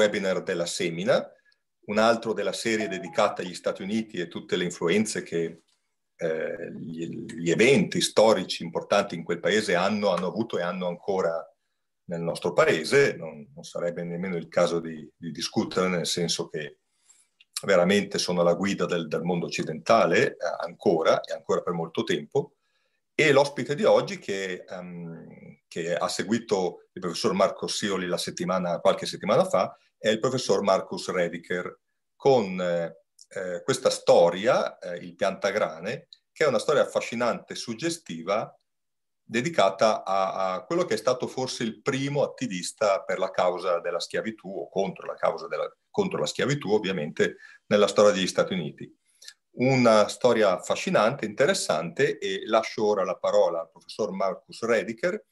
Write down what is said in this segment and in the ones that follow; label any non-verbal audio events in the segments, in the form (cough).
webinar della Semina, un altro della serie dedicata agli Stati Uniti e tutte le influenze che eh, gli, gli, eventi storici importanti in quel paese hanno, hanno, avuto e hanno ancora nel nostro paese, non, non sarebbe nemmeno il caso di, di, discutere, nel senso che veramente sono alla guida del, del mondo occidentale eh, ancora e ancora per molto tempo. E l'ospite di oggi, che, um, che, ha seguito il professor Marco Sioli la settimana, qualche settimana fa, è il professor Marcus Rediker con eh, eh, questa storia, eh, Il piantagrane, che è una storia affascinante, suggestiva, dedicata a, a, quello che è stato forse il primo attivista per la causa della schiavitù o contro la causa della contro la schiavitù, ovviamente, nella storia degli Stati Uniti. Una storia affascinante, interessante e lascio ora la parola al professor Marcus Rediker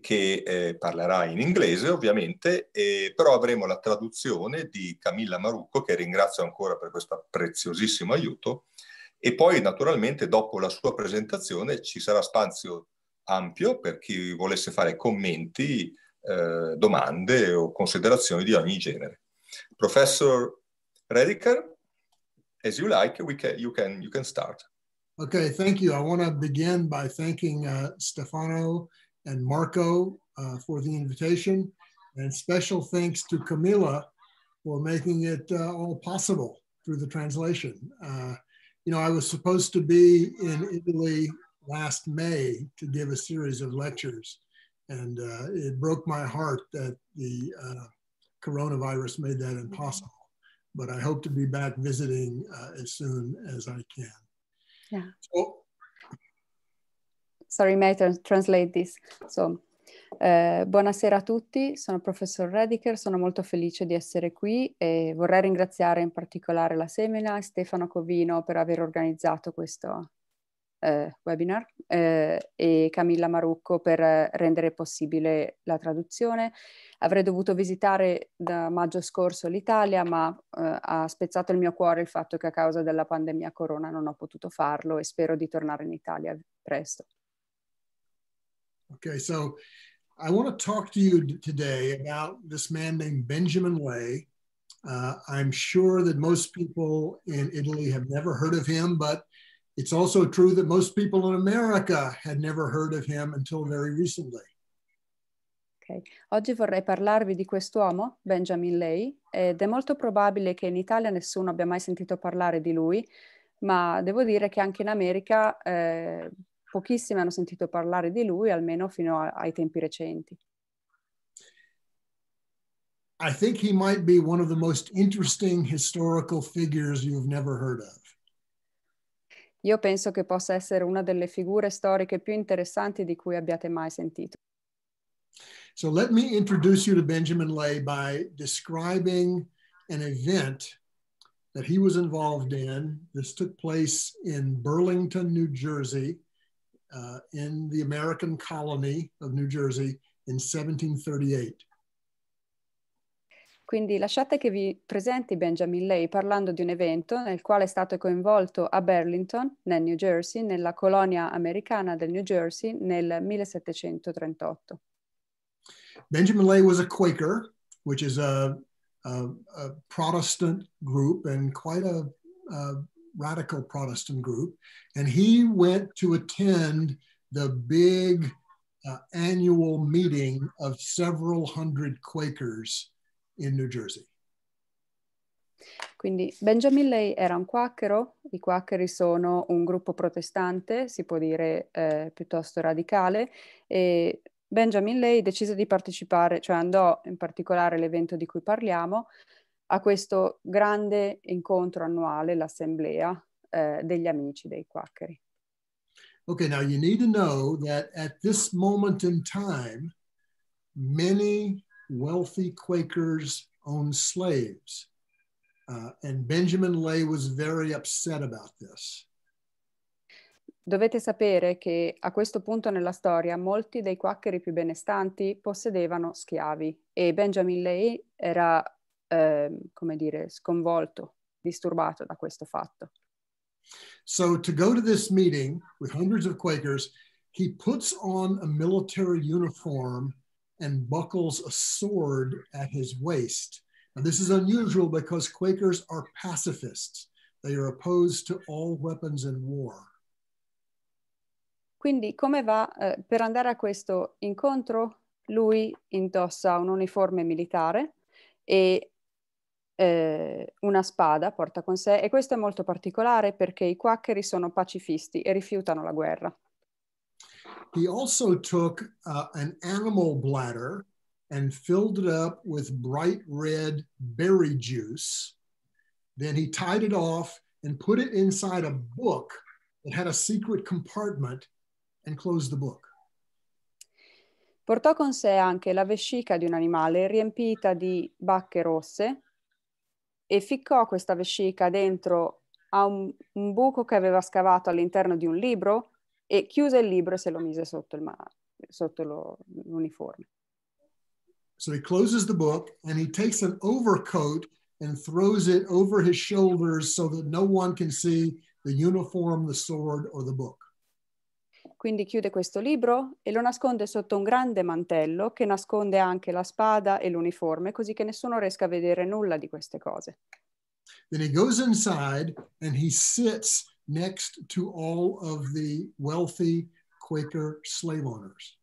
che eh, parlerà in inglese ovviamente, eh, però avremo la traduzione di Camilla Marucco, che ringrazio ancora per questo preziosissimo aiuto, e poi naturalmente dopo la sua presentazione ci sarà spazio ampio per chi volesse fare commenti, eh, domande o considerazioni di ogni genere. Professor Rediker, as you like, we can, you, can, you can start. Okay, thank you. I want to begin by thanking uh, Stefano and Marco uh, for the invitation. And special thanks to Camilla for making it uh, all possible through the translation. Uh, you know, I was supposed to be in Italy last May to give a series of lectures. And uh, it broke my heart that the uh, coronavirus made that impossible. But I hope to be back visiting uh, as soon as I can. Yeah. So sorry, may I translate this? So, eh, buonasera a tutti, sono professor Rediker, sono molto felice di essere qui e vorrei ringraziare in particolare la Semina e Stefano Covino per aver organizzato questo eh, webinar eh, e Camilla Marucco per rendere possibile la traduzione. Avrei dovuto visitare da maggio scorso l'Italia, ma eh, ha spezzato il mio cuore il fatto che a causa della pandemia corona non ho potuto farlo e spero di tornare in Italia presto. Okay, so I want to talk to you today about this man named Benjamin Lay. Uh, I'm sure that most people in Italy have never heard of him, but it's also true that most people in America had never heard of him until very recently. Okay. Oggi vorrei parlarvi di quest'uomo, Benjamin Lay, ed è molto probabile che in Italia nessuno abbia mai sentito parlare di lui, ma devo dire che anche in America eh, pochissime hanno sentito parlare di lui, almeno fino a, ai tempi recenti. I think he might be one of the most interesting historical figures you've never heard of. Io penso che possa essere una delle figure storiche più interessanti di cui abbiate mai sentito. So let me introduce you to Benjamin Lay by describing an event that he was involved in. This took place in Burlington, New Jersey uh, in the American colony of New Jersey in 1738. Quindi lasciate che vi presenti Benjamin Lay parlando di un evento nel quale è stato coinvolto a Burlington, nel New Jersey, nella colonia americana del New Jersey nel 1738. Benjamin Lay was a Quaker, which is a, a, a Protestant group and quite a, a radical Protestant group, and he went to attend the big uh, annual meeting of several hundred Quakers in New Jersey. Quindi Benjamin Lay era un quacchero, i quaccheri sono un gruppo protestante, si può dire eh, piuttosto radicale, e Benjamin Lay decise di partecipare, cioè andò in particolare all'evento di cui parliamo, a questo grande incontro annuale, l'assemblea eh, degli amici dei quaccheri. Okay, now you need to know that at this moment in time, many wealthy Quakers owned slaves. Uh, and Benjamin Lay was very upset about this. Dovete sapere che a questo punto nella storia molti dei quaccheri più benestanti possedevano schiavi e Benjamin Lay era eh, come dire, sconvolto, disturbato da questo fatto. So to go to this meeting with hundreds of Quakers, he puts on a military uniform and buckles a sword at his waist. Now, this is unusual because Quakers are pacifists. They are opposed to all weapons and war. Quindi come va eh, per andare a questo incontro? Lui indossa un uniforme militare e eh, una spada porta con sé e questo è molto particolare perché i quaccheri sono pacifisti e rifiutano la guerra. He also took uh, an animal bladder and filled it up with bright red berry juice. Then he tied it off and put it inside a book that had a secret compartment and closed the book. Portò con sé anche la vescica di un animale riempita di bacche rosse e ficcò questa vescica dentro a un, un buco che aveva scavato all'interno di un libro e chiuse il libro e se lo mise sotto, il ma- sotto lo, l'uniforme. So he closes the book and he takes an overcoat and throws it over his shoulders so that no one can see the uniform, the sword, or the book. Quindi chiude questo libro e lo nasconde sotto un grande mantello che nasconde anche la spada e l'uniforme, così che nessuno riesca a vedere nulla di queste cose. Then he goes inside and he sits next to all of the wealthy Quaker slave owners.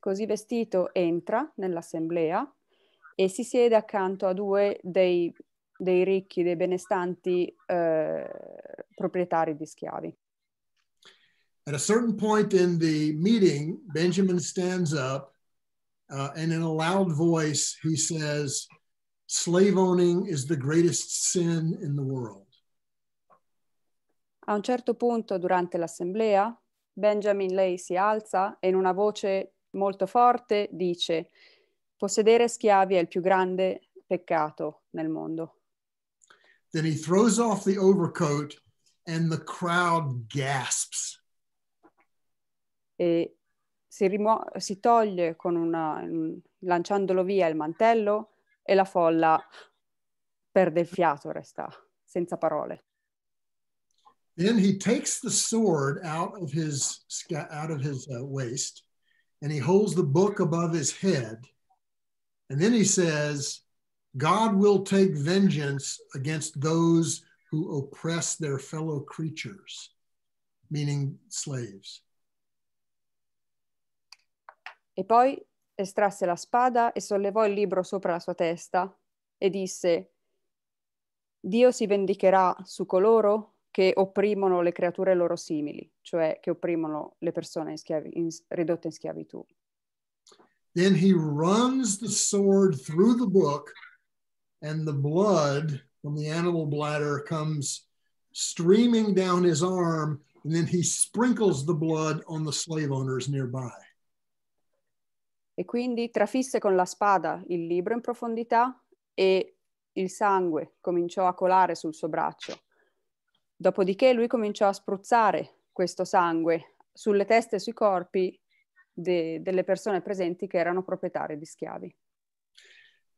Così vestito entra nell'assemblea e si siede accanto a due dei, dei ricchi, dei benestanti eh, proprietari di schiavi. At a certain point in the meeting, Benjamin stands up uh, and in a loud voice, he says, Slave owning is the greatest sin in the world. A un certo punto, durante l'assemblea, Benjamin Lay si alza e in una voce molto forte dice: Possedere schiavi è il più grande peccato nel mondo. Then he throws off the overcoat and the crowd gasps. e si, rimu- si toglie una, mm, lanciandolo via il mantello e la folla perde il fiato, resta senza parole. Then he takes the sword out of his, out of his uh, waist and he holds the book above his head. And then he says, God will take vengeance against those who oppress their fellow creatures, meaning slaves. E poi estrasse la spada e sollevò il libro sopra la sua testa e disse, Dio si vendicherà su coloro che opprimono le creature loro simili, cioè che opprimono le persone in schiavi, in, ridotte in schiavitù. Then he runs the sword through the book and the blood from the animal bladder comes streaming down his arm and then he sprinkles the blood on the slave owners nearby. E quindi trafisse con la spada il libro in profondità e il sangue cominciò a colare sul suo braccio. Dopodiché lui cominciò a spruzzare questo sangue sulle teste e sui corpi de- delle persone presenti che erano proprietarie di schiavi.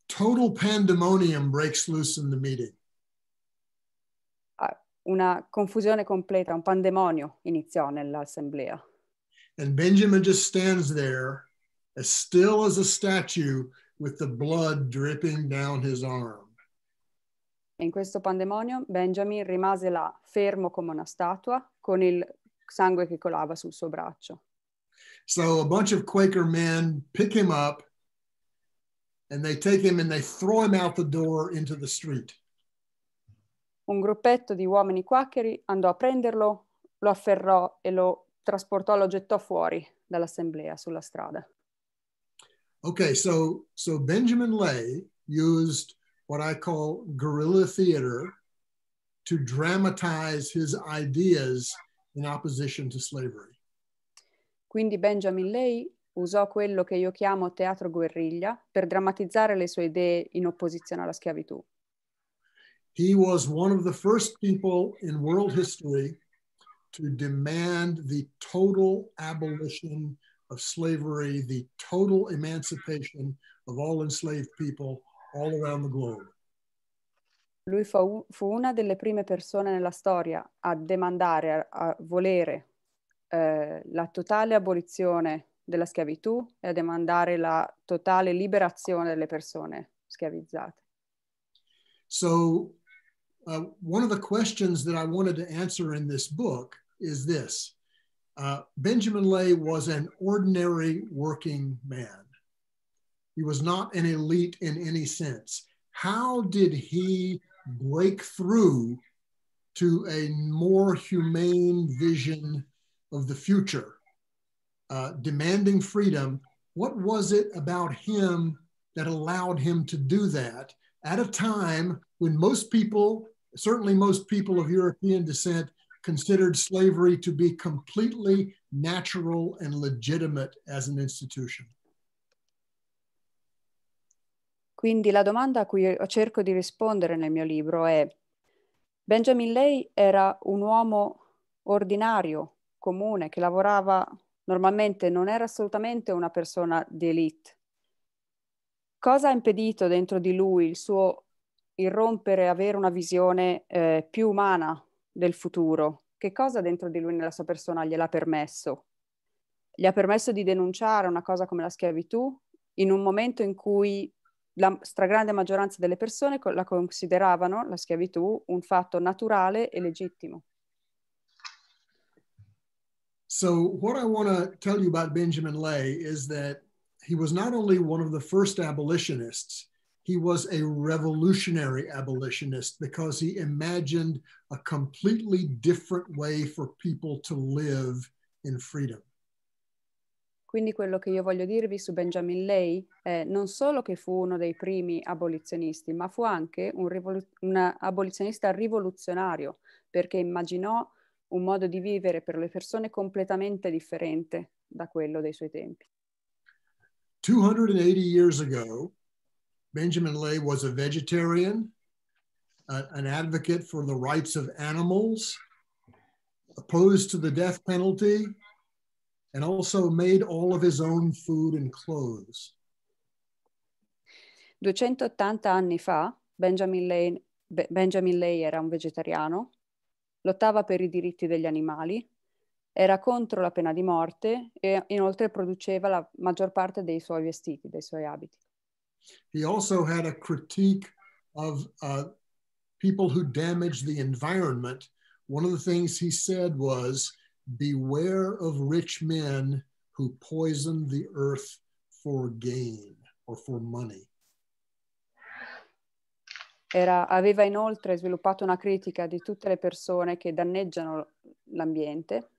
Total pandemonium breaks loose in the meeting. Ah, una confusione completa, un pandemonio iniziò nell'assemblea. And Benjamin just stands there as still as a statue with the blood dripping down his arm. E in questo pandemonio Benjamin rimase là, fermo come una statua, con il sangue che colava sul suo braccio. So a bunch of Quaker men pick him up and they take him and they throw him out the door into the street. Un gruppetto di uomini quaccheri andò a prenderlo, lo afferrò e lo trasportò, lo gettò fuori dall'assemblea sulla strada. Okay, so so Benjamin Lay used what I call guerrilla theater to dramatize his ideas in opposition to slavery. Quindi Benjamin Lay usò quello che io chiamo teatro guerriglia per drammatizzare le sue idee in opposizione alla schiavitù. He was one of the first people in world history to demand the total abolition of slavery, the total emancipation of all enslaved people all around the globe. Lui fu, fu una delle prime persone nella storia a demandare, a, a volere eh, la totale abolizione della schiavitù e a demandare la totale liberazione delle persone schiavizzate. So, uh, one of the questions that I wanted to answer in this book is this. Uh, Benjamin Lay was an ordinary working man. He was not an elite in any sense. How did he break through to a more humane vision of the future, uh, demanding freedom? What was it about him that allowed him to do that at a time when most people, certainly most people of European descent, considered slavery to be completely natural and legitimate as an institution. Quindi la domanda a cui cerco di rispondere nel mio libro è Benjamin Lay era un uomo ordinario, comune, che lavorava normalmente, non era assolutamente una persona di elite. Cosa ha impedito dentro di lui il suo irrompere, avere una visione eh, più umana del futuro, che cosa dentro di lui, nella sua persona, gliel'ha permesso? Gli ha permesso di denunciare una cosa come la schiavitù in un momento in cui la stragrande maggioranza delle persone la consideravano, la schiavitù, un fatto naturale e legittimo. So what I want to tell you about Benjamin Lay is that he was not only one of the first abolitionists he was a revolutionary abolitionist because he imagined a completely different way for people to live in freedom. Quindi quello che io voglio dirvi su Benjamin Lay è non solo che fu uno dei primi abolizionisti, ma fu anche un, rivolu- un abolizionista rivoluzionario, perché immaginò un modo di vivere per le persone completamente differente da quello dei suoi tempi. 280 years ago, Benjamin Lay was a vegetarian, uh, an advocate for the rights of animals, opposed to the death penalty, and also made all of his own food and clothes. 280 anni fa, Benjamin Lay, Benjamin Lay era un vegetariano, lottava per i diritti degli animali, era contro la pena di morte e inoltre produceva la maggior parte dei suoi vestiti, dei suoi abiti. He also had a critique of uh, people who damage the environment. One of the things he said was, beware of rich men who poison the earth for gain or for money. Era, aveva inoltre sviluppato una critica di tutte le persone che danneggiano l'ambiente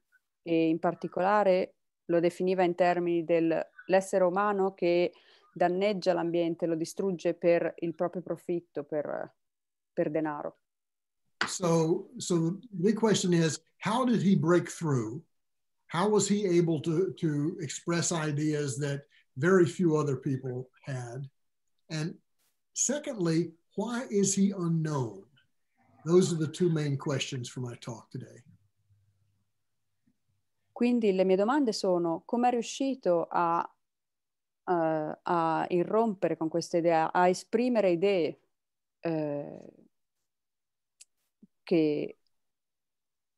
e in particolare lo definiva in termini dell'essere umano che danneggia l'ambiente, lo distrugge per il proprio profitto, per, per denaro. So, so the big question is, how did he break through? How was he able to, to express ideas that very few other people had? And secondly, why is he unknown? Those are the two main questions for my talk today. Quindi le mie domande sono come è riuscito a uh, a irrompere con questa idea, a esprimere idee eh, che,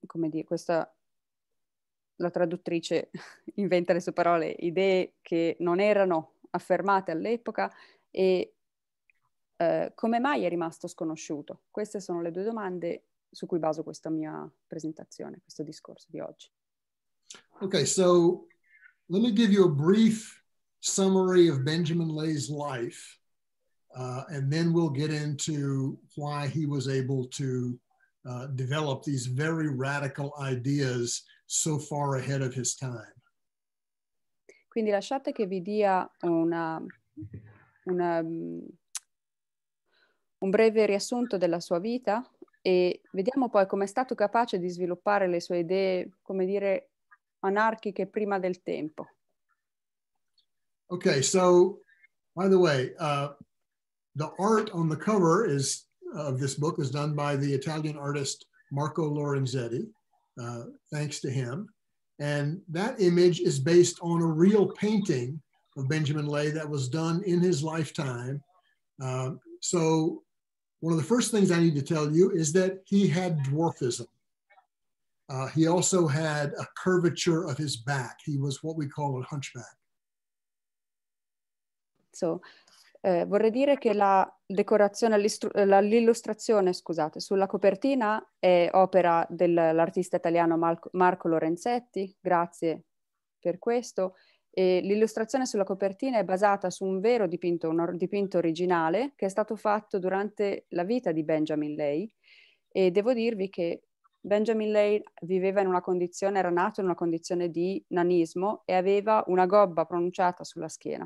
come dire, questa, la traduttrice (laughs) inventa le sue parole, idee che non erano affermate all'epoca e eh, come mai è rimasto sconosciuto? Queste sono le due domande su cui baso questa mia presentazione, questo discorso di oggi. Ok, so let me give you a brief summary of Benjamin Lay's life, uh, and then we'll get into why he was able to uh, develop these very radical ideas so far ahead of his time. Quindi lasciate che vi dia una, una, mm, un breve riassunto della sua vita e vediamo poi come è stato capace di sviluppare le sue idee, come dire, anarchiche prima del tempo. Okay, so by the way, uh, the art on the cover is of this book is done by the Italian artist Marco Lorenzetti. Uh, thanks to him, and that image is based on a real painting of Benjamin Lay that was done in his lifetime. Uh, so one of the first things I need to tell you is that he had dwarfism. Uh, he also had a curvature of his back. He was what we call a hunchback. indirizzo. Eh, vorrei dire che la decorazione, la, l'illustrazione, scusate, sulla copertina è opera dell'artista italiano Marco, Marco Lorenzetti, grazie per questo. E l'illustrazione sulla copertina è basata su un vero dipinto, un dipinto originale che è stato fatto durante la vita di Benjamin Lay e devo dirvi che Benjamin Lay viveva in una condizione, era nato in una condizione di nanismo e aveva una gobba pronunciata sulla schiena.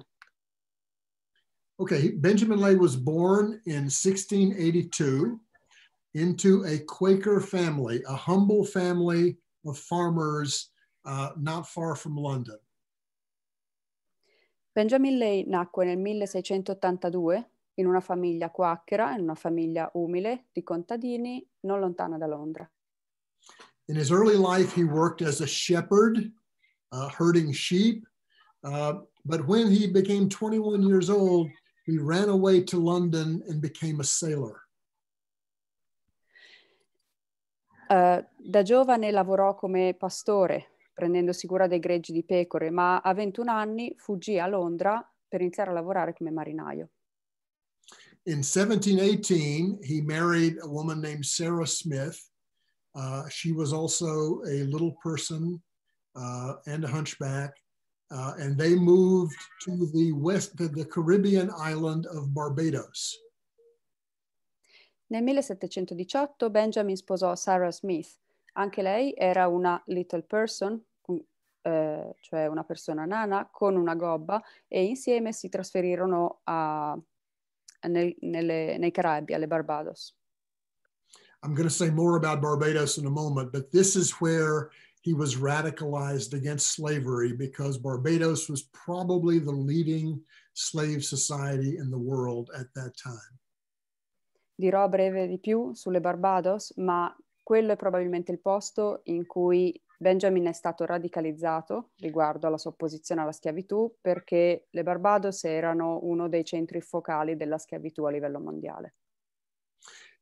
Okay, Benjamin Lay was born in 1682 into a Quaker family, a humble family of farmers uh, not far from London. Benjamin Lay nacque nel 1682 in una famiglia quacchera, in una famiglia umile di contadini non lontana da Londra. In his early life, he worked as a shepherd, uh, herding sheep. Uh, but when he became 21 years old, he ran away to London and became a sailor. Uh, da giovane lavorò come pastore, prendendosi cura dei greggi di pecore, ma a 21 anni fuggì a Londra per iniziare a lavorare come marinaio. In 1718, he married a woman named Sarah Smith. Uh, she was also a little person uh, and a hunchback. Uh, and they moved to the west to the Caribbean island of Barbados. Nel 1718 Benjamin sposò Sarah Smith. Anche lei era una little person, eh, cioè una persona nana con una gobba e insieme si trasferirono a, nel, nelle, nei Caraibi, alle Barbados. I'm going to say more about Barbados in a moment, but this is where he was radicalized against slavery because Barbados was probably the leading slave society in the world at that time. Dirò breve di più sulle Barbados, ma quello è probabilmente il posto in cui Benjamin è stato radicalizzato riguardo alla sua opposizione alla schiavitù perché le Barbados erano uno dei centri focali della schiavitù a livello mondiale.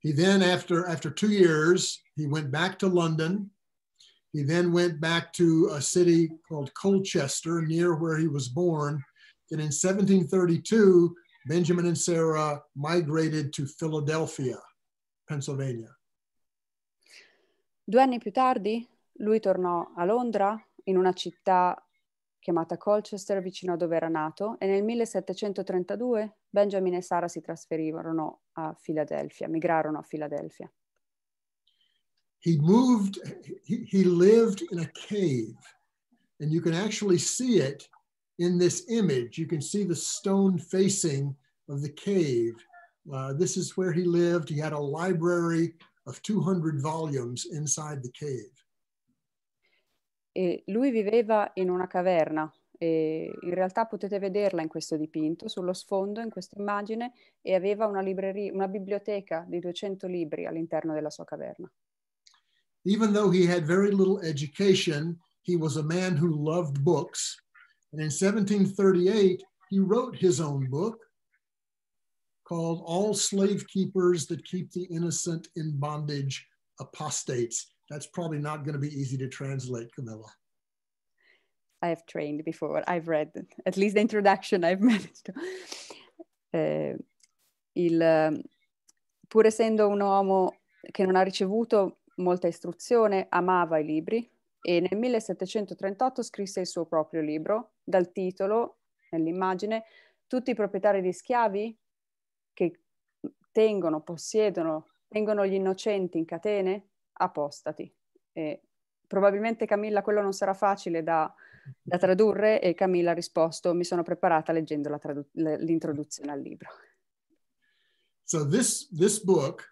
He then, after, after two years, he went back to London He then went back to a city called Colchester, near where he was born. And in 1732, Benjamin and Sarah migrated to Philadelphia, Pennsylvania. Due anni più tardi, lui tornò a Londra, in una città chiamata Colchester, vicino a dove era nato, e nel 1732 Benjamin e Sara si trasferirono a Filadelfia, migrarono a Filadelfia. he moved, he, he lived in a cave. And you can actually see it in this image. You can see the stone facing of the cave. Uh, this is where he lived. He had a library of 200 volumes inside the cave. E lui viveva in una caverna. E in realtà potete vederla in questo dipinto, sullo sfondo, in questa immagine, e aveva una, una biblioteca di 200 libri all'interno della sua caverna. Even though he had very little education, he was a man who loved books. And in 1738, he wrote his own book called All Slave Keepers That Keep the Innocent in Bondage Apostates. That's probably not going to be easy to translate, Camilla. I've trained before. I've read at least the introduction. I've (laughs) managed to. Eh, il, eh, pur essendo un uomo che non ha ricevuto molta istruzione, amava i libri e nel 1738 scrisse il suo proprio libro dal titolo, nell'immagine, Tutti i proprietari di schiavi che tengono, possiedono, tengono gli innocenti in catene, apostati. E probabilmente Camilla quello non sarà facile da, da tradurre e Camilla ha risposto mi sono preparata leggendo l'introduzione al libro. So this, this book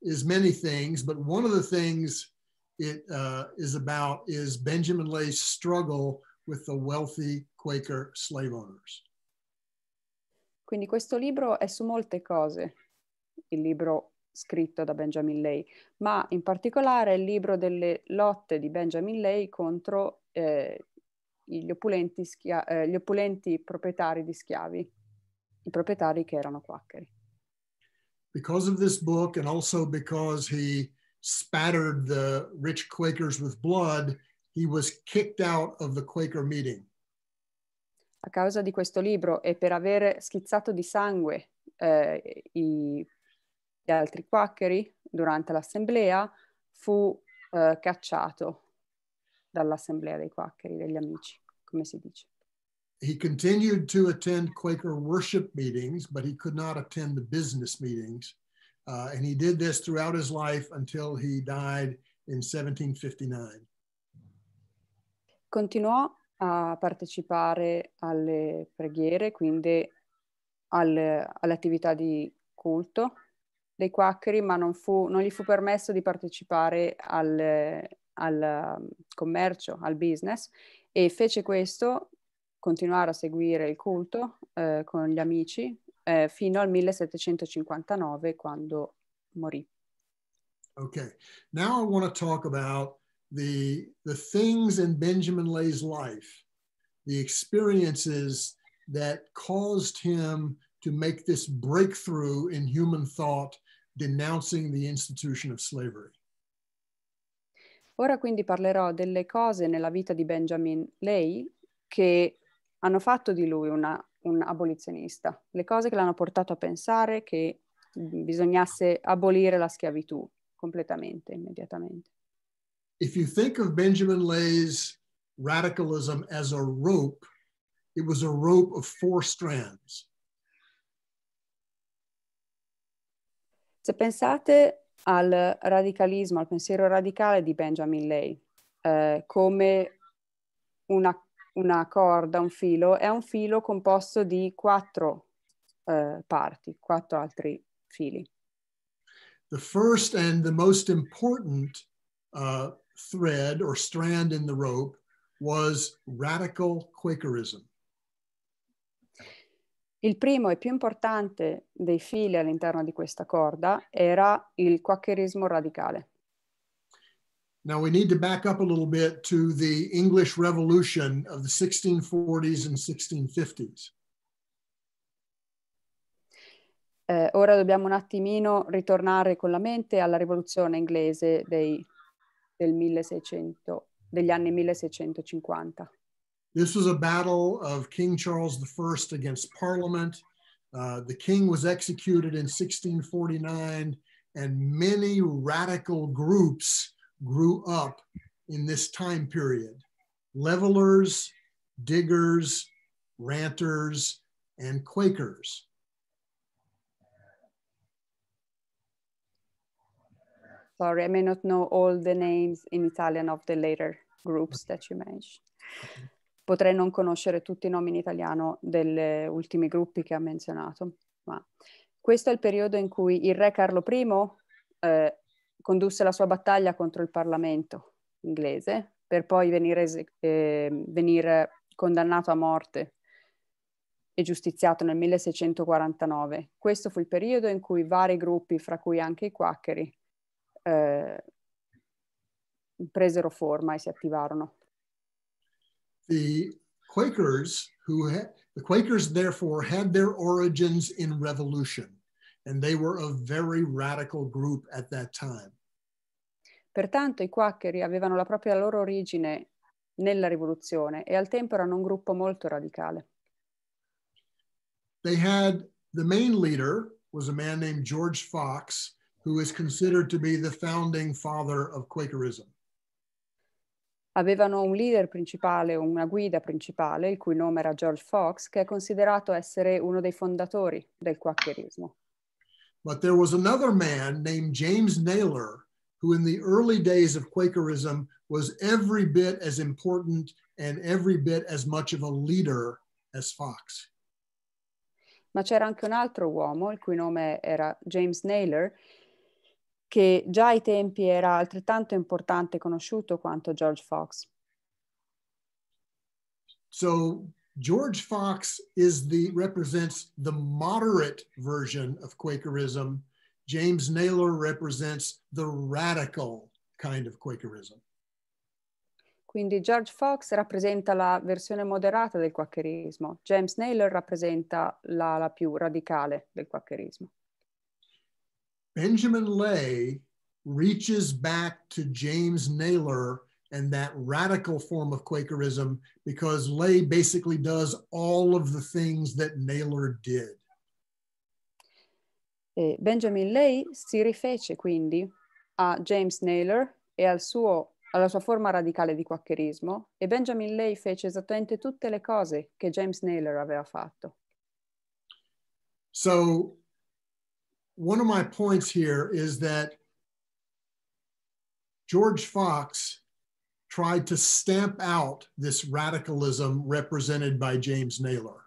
is many things, but one of the things it uh, is about is Benjamin Lay's struggle with the wealthy Quaker slave owners. Quindi questo libro è su molte cose, il libro scritto da Benjamin Lay, ma in particolare il libro delle lotte di Benjamin Lay contro eh, gli, opulenti eh, gli opulenti proprietari di schiavi, i proprietari che erano quaccheri because of this book and also because he spattered the rich Quakers with blood, he was kicked out of the Quaker meeting. A causa di questo libro e per aver schizzato di sangue eh, i, gli altri quaccheri durante l'assemblea, fu eh, cacciato dall'assemblea dei quaccheri, degli amici, come si dice he continued to attend Quaker worship meetings, but he could not attend the business meetings. Uh, and he did this throughout his life until he died in 1759. Continuò a partecipare alle preghiere, quindi al, all'attività di culto dei quaccheri, ma non, fu, non gli fu permesso di partecipare al, al um, commercio, al business, e fece questo continuare a seguire il culto eh, con gli amici eh, fino al 1759 quando morì. Ok, now I want to talk about the, the things in Benjamin Lay's life, the experiences that caused him to make this breakthrough in human thought denouncing the institution of slavery. Ora quindi parlerò delle cose nella vita di Benjamin Lay che hanno fatto di lui una, un abolizionista, le cose che l'hanno portato a pensare che bisognasse abolire la schiavitù completamente, immediatamente. If you think of Benjamin Lay's radicalism as a rope, it was a rope of four strands. Se pensate al radicalismo, al pensiero radicale di Benjamin Lay, eh, come una una corda, un filo, è un filo composto di quattro eh, parti, quattro altri fili. The first and the most important uh, thread or strand in the rope was radical Quakerism. Il primo e più importante dei fili all'interno di questa corda era il quaccherismo radicale. Now we need to back up a little bit to the English Revolution of the 1640s and 1650s. Eh, ora dobbiamo un attimino ritornare con la mente alla rivoluzione inglese dei, del 1600, degli anni 1650. This was a battle of King Charles I against Parliament. Uh, the king was executed in 1649, and many radical groups grew up in this time period levelers, diggers, ranters, and Quakers. Sorry, I may not know all the names in Italian of the later groups that you mentioned. Potrei non conoscere tutti i nomi in italiano degli ultimi gruppi che ha menzionato, ma questo è il periodo in cui il re Carlo I eh, condusse la sua battaglia contro il Parlamento inglese per poi venire, eh, venire condannato a morte e giustiziato nel 1649. Questo fu il periodo in cui vari gruppi, fra cui anche i quaccheri, eh, presero forma e si attivarono. The Quakers, who ha- the Quakers therefore had their origins in revolution and they were a very radical group at that time. Pertanto i quaccheri avevano la propria loro origine nella rivoluzione e al tempo erano un gruppo molto radicale. They had the main leader was a man named George Fox who is considered to be the founding father of Quakerism. Avevano un leader principale, una guida principale, il cui nome era George Fox, che è considerato essere uno dei fondatori del quaccherismo. But there was another man named James Naylor, who in the early days of Quakerism was every bit as important and every bit as much of a leader as Fox. Ma c'era anche un altro uomo, il cui nome era James Naylor, che già ai tempi era altrettanto importante e conosciuto quanto George Fox. So George Fox is the represents the moderate version of Quakerism. James Naylor represents the radical kind of Quakerism. Quindi George Fox rappresenta la versione moderata del quaccherismo, James Naylor rappresenta l'ala più radicale del quaccherismo. Benjamin Lay reaches back to James Naylor and that radical form of Quakerism because Lay basically does all of the things that Naylor did. Benjamin Lay si rifece quindi a James Naylor e al suo, alla sua forma radicale di quaccherismo e Benjamin Lay fece esattamente tutte le cose che James Naylor aveva fatto. So one of my points here is that George Fox tried to stamp out this radicalism represented by James Naylor.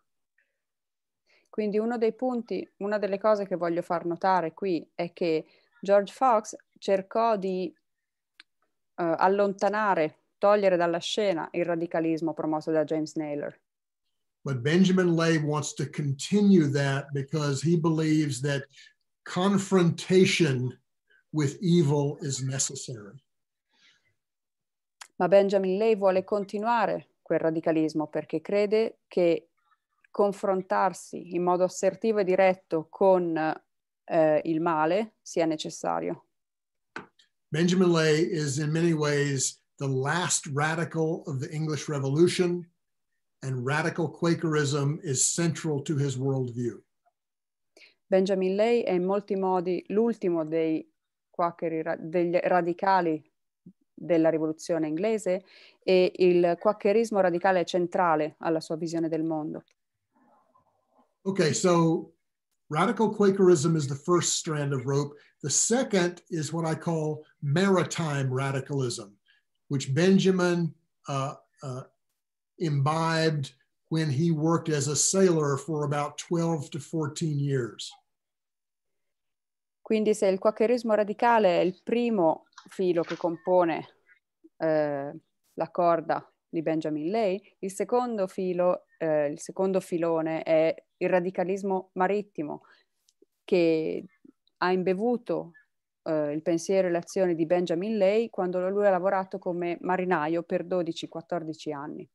Quindi uno dei punti, una delle cose che voglio far notare qui è che George Fox cercò di uh, allontanare, togliere dalla scena il radicalismo promosso da James Naylor. But Benjamin Lay wants to continue that because he believes that confrontation with evil is necessary. ma Benjamin Lay vuole continuare quel radicalismo perché crede che confrontarsi in modo assertivo e diretto con eh, il male sia necessario. Benjamin Lay is in many ways the last radical of the English Revolution and radical Quakerism is central to his worldview. Benjamin Lay è in molti modi l'ultimo dei quakeri, degli radicali della rivoluzione inglese e il quaccherismo radicale è centrale alla sua visione del mondo. Okay, so radical Quakerism is the first strand of rope. The second is what I call maritime radicalism, which Benjamin uh, uh, imbibed when he worked as a sailor for about 12 to 14 years. Quindi se il quaccherismo radicale è il primo filo che compone eh, la corda di Benjamin Lay, il secondo, filo, eh, il secondo filone è il radicalismo marittimo che ha imbevuto eh, il pensiero e l'azione di Benjamin Lay quando lui ha lavorato come marinaio per 12-14 anni.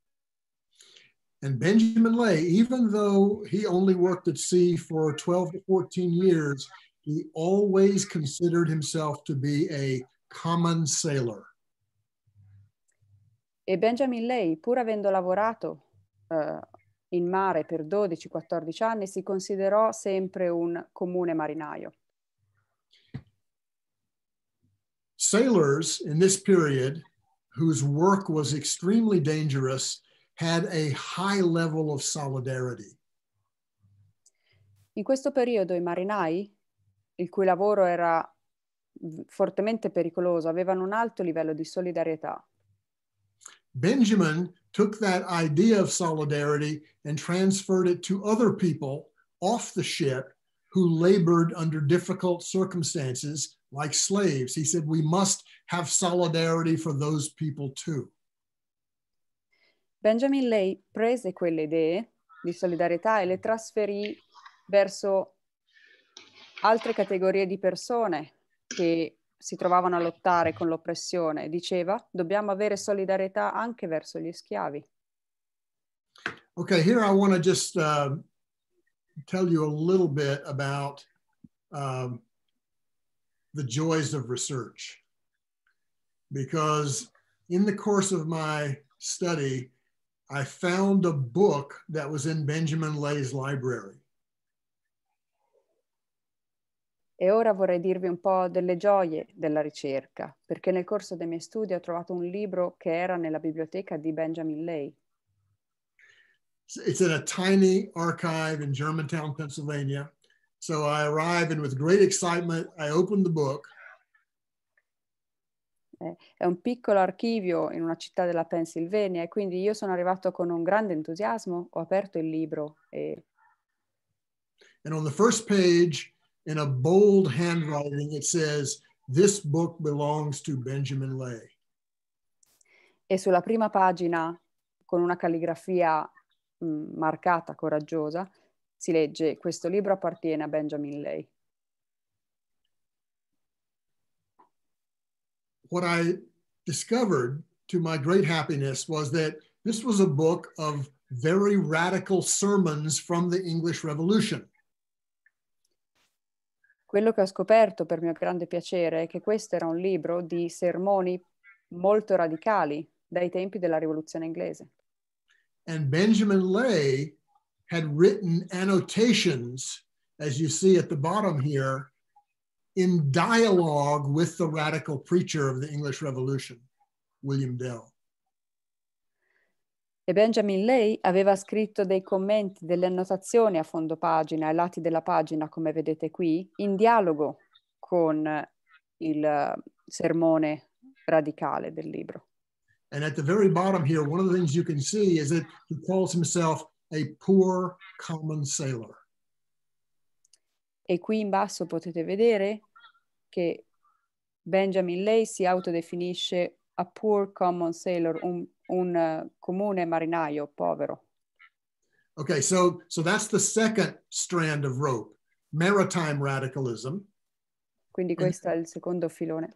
And Benjamin Lay, even though he only worked at sea for 12 14 years, he always considered himself to be a common sailor. E Benjamin Lay, pur avendo lavorato uh, in mare per 12-14 anni, si considerò sempre un comune marinaio. Sailors in this period, whose work was extremely dangerous, had a high level of solidarity. In questo periodo i marinai, il cui lavoro era fortemente pericoloso, avevano un alto livello di solidarietà. Benjamin took that idea of solidarity and transferred it to other people off the ship who labored under difficult circumstances like slaves. He said, We must have solidarity for those people too. Benjamin Lay prese quelle idee di solidarietà e le trasferì verso altre categorie di persone che si trovavano a lottare con l'oppressione, diceva dobbiamo avere solidarietà anche verso gli schiavi. Okay, here I want to just uh, tell you a little bit about um, the joys of research. Because in the course of my study, I found a book that was in Benjamin Lay's library. E ora vorrei dirvi un po' delle gioie della ricerca, perché nel corso dei miei studi ho trovato un libro che era nella biblioteca di Benjamin Lay. It's in a tiny archive in Germantown, Pennsylvania. So I arrive and with great excitement I open the book. Eh, è un piccolo archivio in una città della Pennsylvania e quindi io sono arrivato con un grande entusiasmo, ho aperto il libro e... And on the first page in a bold mm-hmm. handwriting, it says, This book belongs to Benjamin Lay. E sulla prima pagina, con una calligrafia mh, mm, marcata, coraggiosa, si legge: Questo libro appartiene a Benjamin Lay. What I discovered, to my great happiness, was that this was a book of very radical sermons from the English Revolution. Quello che ho scoperto per mio grande piacere è che questo era un libro di sermoni molto radicali dai tempi della rivoluzione inglese. And Benjamin Lay had written annotations, as you see at the bottom here, in dialogue with the radical preacher of the English Revolution, William Dell. E Benjamin Lay aveva scritto dei commenti, delle annotazioni a fondo pagina, ai lati della pagina, come vedete qui, in dialogo con il eh, sermone radicale del libro. And at the very bottom here, one of the things you can see is that he calls himself a poor common sailor. E qui in basso potete vedere che Benjamin Lay si autodefinisce a poor common sailor, un, un uh, comune marinaio, povero. Okay, so, so that's the second strand of rope, maritime radicalism. Quindi questo and, è il secondo filone.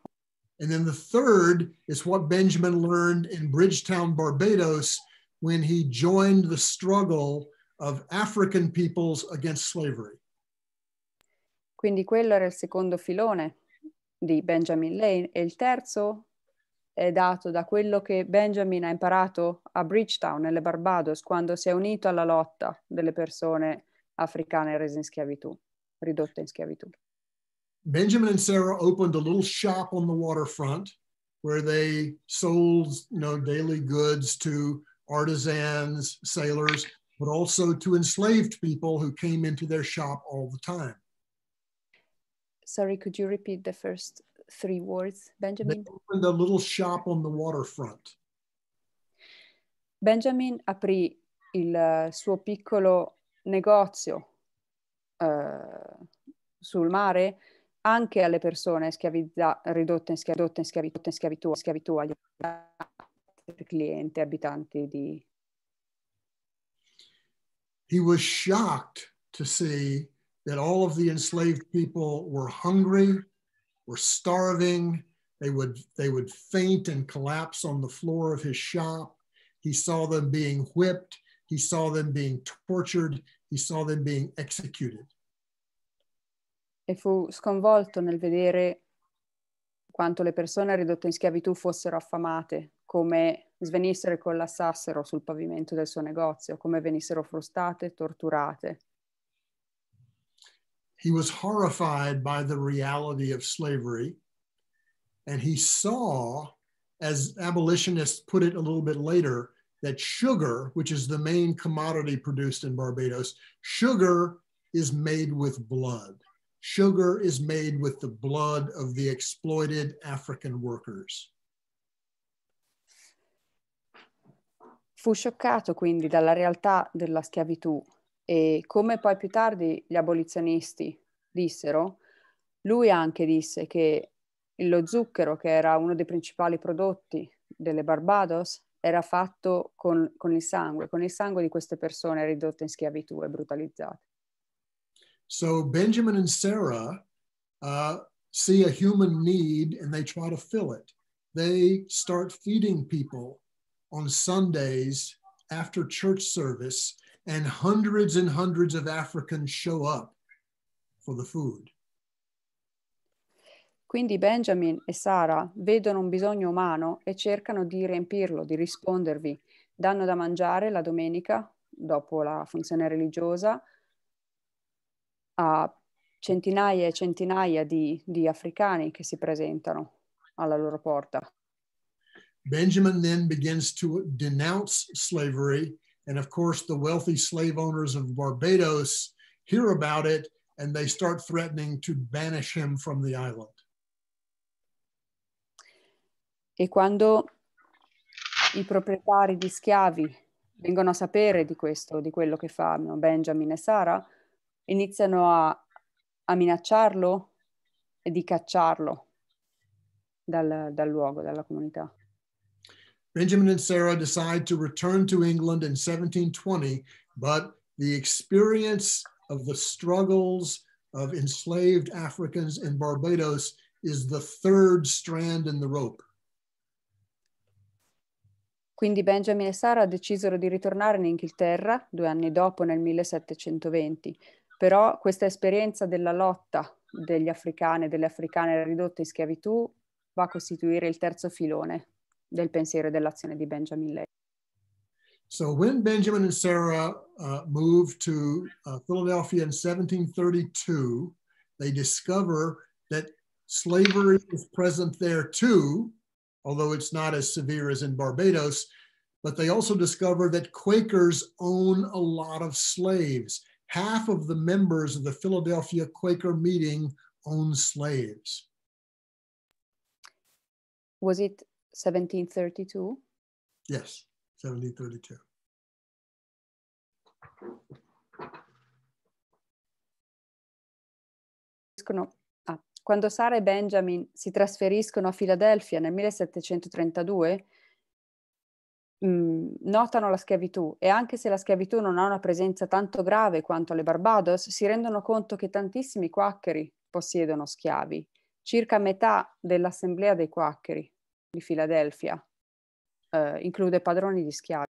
And then the third is what Benjamin learned in Bridgetown, Barbados, when he joined the struggle of African peoples against slavery. Quindi quello era il secondo filone di Benjamin Lane e il terzo è dato da quello che Benjamin ha imparato a Bridgetown, nelle Barbados, quando si è unito alla lotta delle persone africane rese in schiavitù, ridotte in schiavitù. Benjamin and Sarah opened a little shop on the waterfront where they sold you know, daily goods to artisans, sailors, but also to enslaved people who came into their shop all the time. Sorry, could you repeat the first three words, Benjamin? The little shop on the waterfront. Benjamin aprì il eh, suo piccolo negozio uh, sul mare anche alle persone schiavizza, ridotte in, schiavidotte in, schiavitù, in schiavitù, schiavitù agli altri clienti, abitanti di... He was shocked to see that all of the enslaved people were hungry were starving. They would, they would faint and collapse on the floor of his shop. He saw them being whipped. He saw them being tortured. He saw them being executed. E fu sconvolto nel vedere quanto le persone ridotte in schiavitù fossero affamate, come svenissero e collassassero sul pavimento del suo negozio, come venissero frustate e torturate. He was horrified by the reality of slavery. And he saw, as abolitionists put it a little bit later, that sugar, which is the main commodity produced in Barbados, sugar is made with blood. Sugar is made with the blood of the exploited African workers. Fu scioccato quindi dalla realtà della schiavitù E come poi più tardi gli abolizionisti dissero, lui anche disse che lo zucchero, che era uno dei principali prodotti delle Barbados, era fatto con, con il sangue, con il sangue di queste persone ridotte in schiavitù e brutalizzate. So Benjamin and Sarah uh, see a human need and they try to fill it. They start feeding people on Sundays after church service and hundreds and hundreds of Africans show up for the food. Quindi Benjamin e Sara vedono un bisogno umano e cercano di riempirlo, di rispondervi. Danno da mangiare la domenica, dopo la funzione religiosa, a centinaia e centinaia di, di africani che si presentano alla loro porta. Benjamin then begins to denounce slavery And of course, the wealthy slave owners of Barbados hear about it and they start threatening to banish him from the island. E quando i proprietari di schiavi vengono a sapere di questo, di quello che fanno Benjamin e Sara, iniziano a, a minacciarlo e di cacciarlo dal, dal luogo, dalla comunità. Benjamin and Sarah decide to return to England in 1720, but the experience of the struggles of enslaved Africans in Barbados is the third strand in the rope. Quindi Benjamin e Sarah decisero di ritornare in Inghilterra due anni dopo, nel 1720. Però questa esperienza della lotta degli africani e delle africane ridotte in schiavitù va a costituire il terzo filone del pensiero e dell'azione di Benjamin So when Benjamin and Sarah uh, moved to uh, Philadelphia in 1732, they discover that slavery is present there too, although it's not as severe as in Barbados, but they also discover that Quakers own a lot of slaves. Half of the members of the Philadelphia Quaker meeting own slaves. Was it 1732? Yes, 1732. Ah, quando Sara e Benjamin si trasferiscono a Filadelfia nel 1732, mh, mm, notano la schiavitù e anche se la schiavitù non ha una presenza tanto grave quanto le Barbados, si rendono conto che tantissimi quaccheri possiedono schiavi, circa metà dell'assemblea dei quaccheri di Filadelfia. Uh, include padroni di schiavi.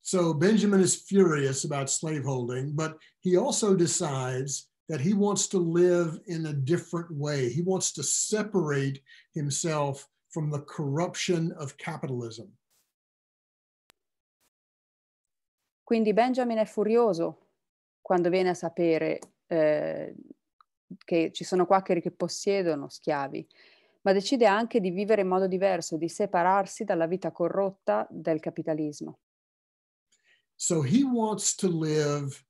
So Benjamin is furious about slaveholding, but he also decides that he wants to live in a different way. He wants to separate himself from the corruption of capitalism. Quindi Benjamin è furioso quando viene a sapere eh, che ci sono quaccheri che possiedono schiavi ma decide anche di vivere in modo diverso, di separarsi dalla vita corrotta del capitalismo. So he wants to live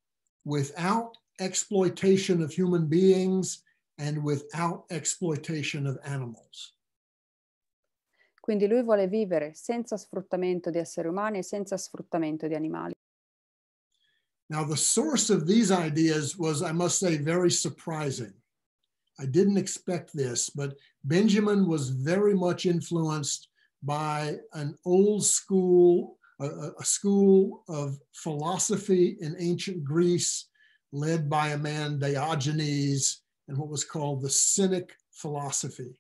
without exploitation of human beings and without exploitation of animals. Quindi lui vuole vivere senza sfruttamento di esseri umani e senza sfruttamento di animali. Now the source of these ideas was I must say very surprising. I didn't expect this, but Benjamin was very much influenced by an old school, a, a school of philosophy in ancient Greece led by a man, Diogenes, and what was called the Cynic philosophy.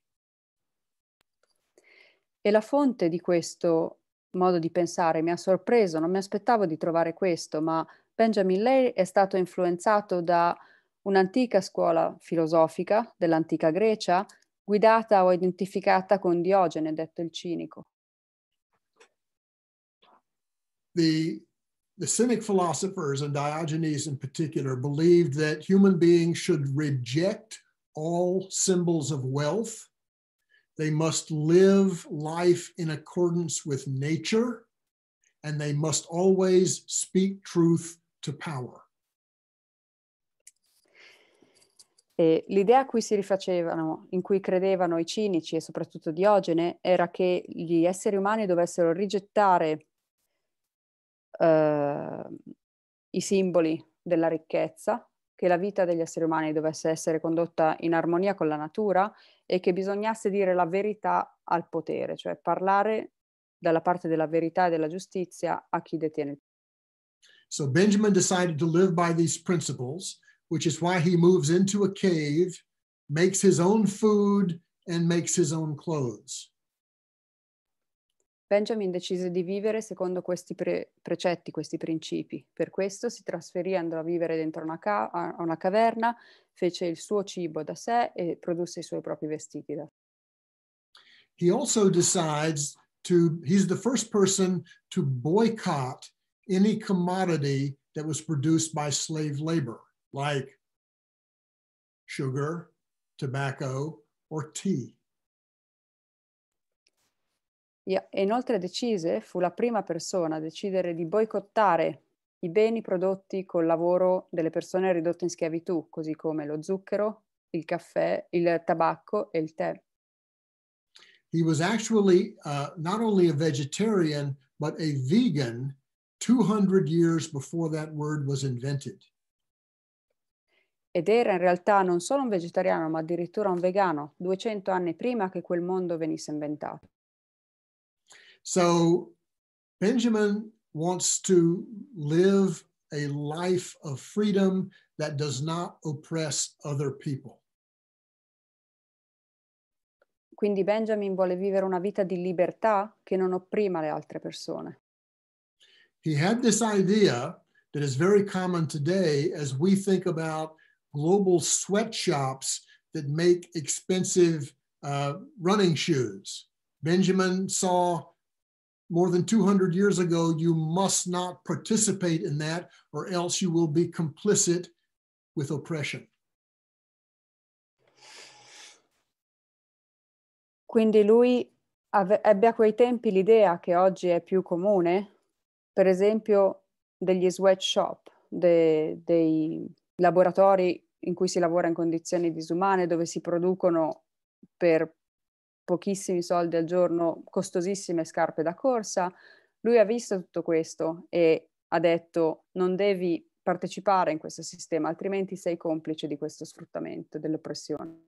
E la fonte di questo modo di pensare mi ha sorpreso, non mi aspettavo di trovare questo, ma Benjamin Lay è stato influenzato da un'antica scuola filosofica dell'antica Grecia guidata o identificata con Diogene, detto il cinico. The, the Cynic philosophers and Diogenes in particular believed that human beings should reject all symbols of wealth. They must live life in accordance with nature, and they must always speak truth to power. Eh, l'idea a cui si rifacevano, in cui credevano i cinici e soprattutto Diogene, era che gli esseri umani dovessero rigettare eh, i simboli della ricchezza, che la vita degli esseri umani dovesse essere condotta in armonia con la natura e che bisognasse dire la verità al potere, cioè parlare dalla parte della verità e della giustizia a chi detiene il potere. So Benjamin decided to live by these principles. which is why he moves into a cave, makes his own food, and makes his own clothes. Benjamin decise di vivere secondo questi pre- precetti, questi principi. Per questo si trasferì andò a vivere dentro una, ca- una caverna, fece il suo cibo da sé e produsse i suoi propri vestiti da sé. He also decides to, he's the first person to boycott any commodity that was produced by slave labor. like sugar, tobacco, or tea. Yeah, inoltre decise, fu la prima persona a decidere di boicottare i beni prodotti col lavoro delle persone ridotte in schiavitù, così come lo zucchero, il caffè, il tabacco e il tè. He was actually uh, not only a vegetarian, but a vegan 200 years before that word was invented ed era in realtà non solo un vegetariano ma addirittura un vegano 200 anni prima che quel mondo venisse inventato. So Benjamin wants to live a life of freedom that does not oppress other people. Quindi Benjamin vuole vivere una vita di libertà che non opprima le altre persone. He had this idea that is very common today as we think about global sweatshops that make expensive uh, running shoes. Benjamin saw more than 200 years ago, you must not participate in that or else you will be complicit with oppression. Quindi lui ebbe a quei tempi l'idea che oggi è più comune, per esempio degli sweatshop, de, dei laboratori in cui si lavora in condizioni disumane, dove si producono per pochissimi soldi al giorno costosissime scarpe da corsa. Lui ha visto tutto questo e ha detto non devi partecipare in questo sistema, altrimenti sei complice di questo sfruttamento, dell'oppressione.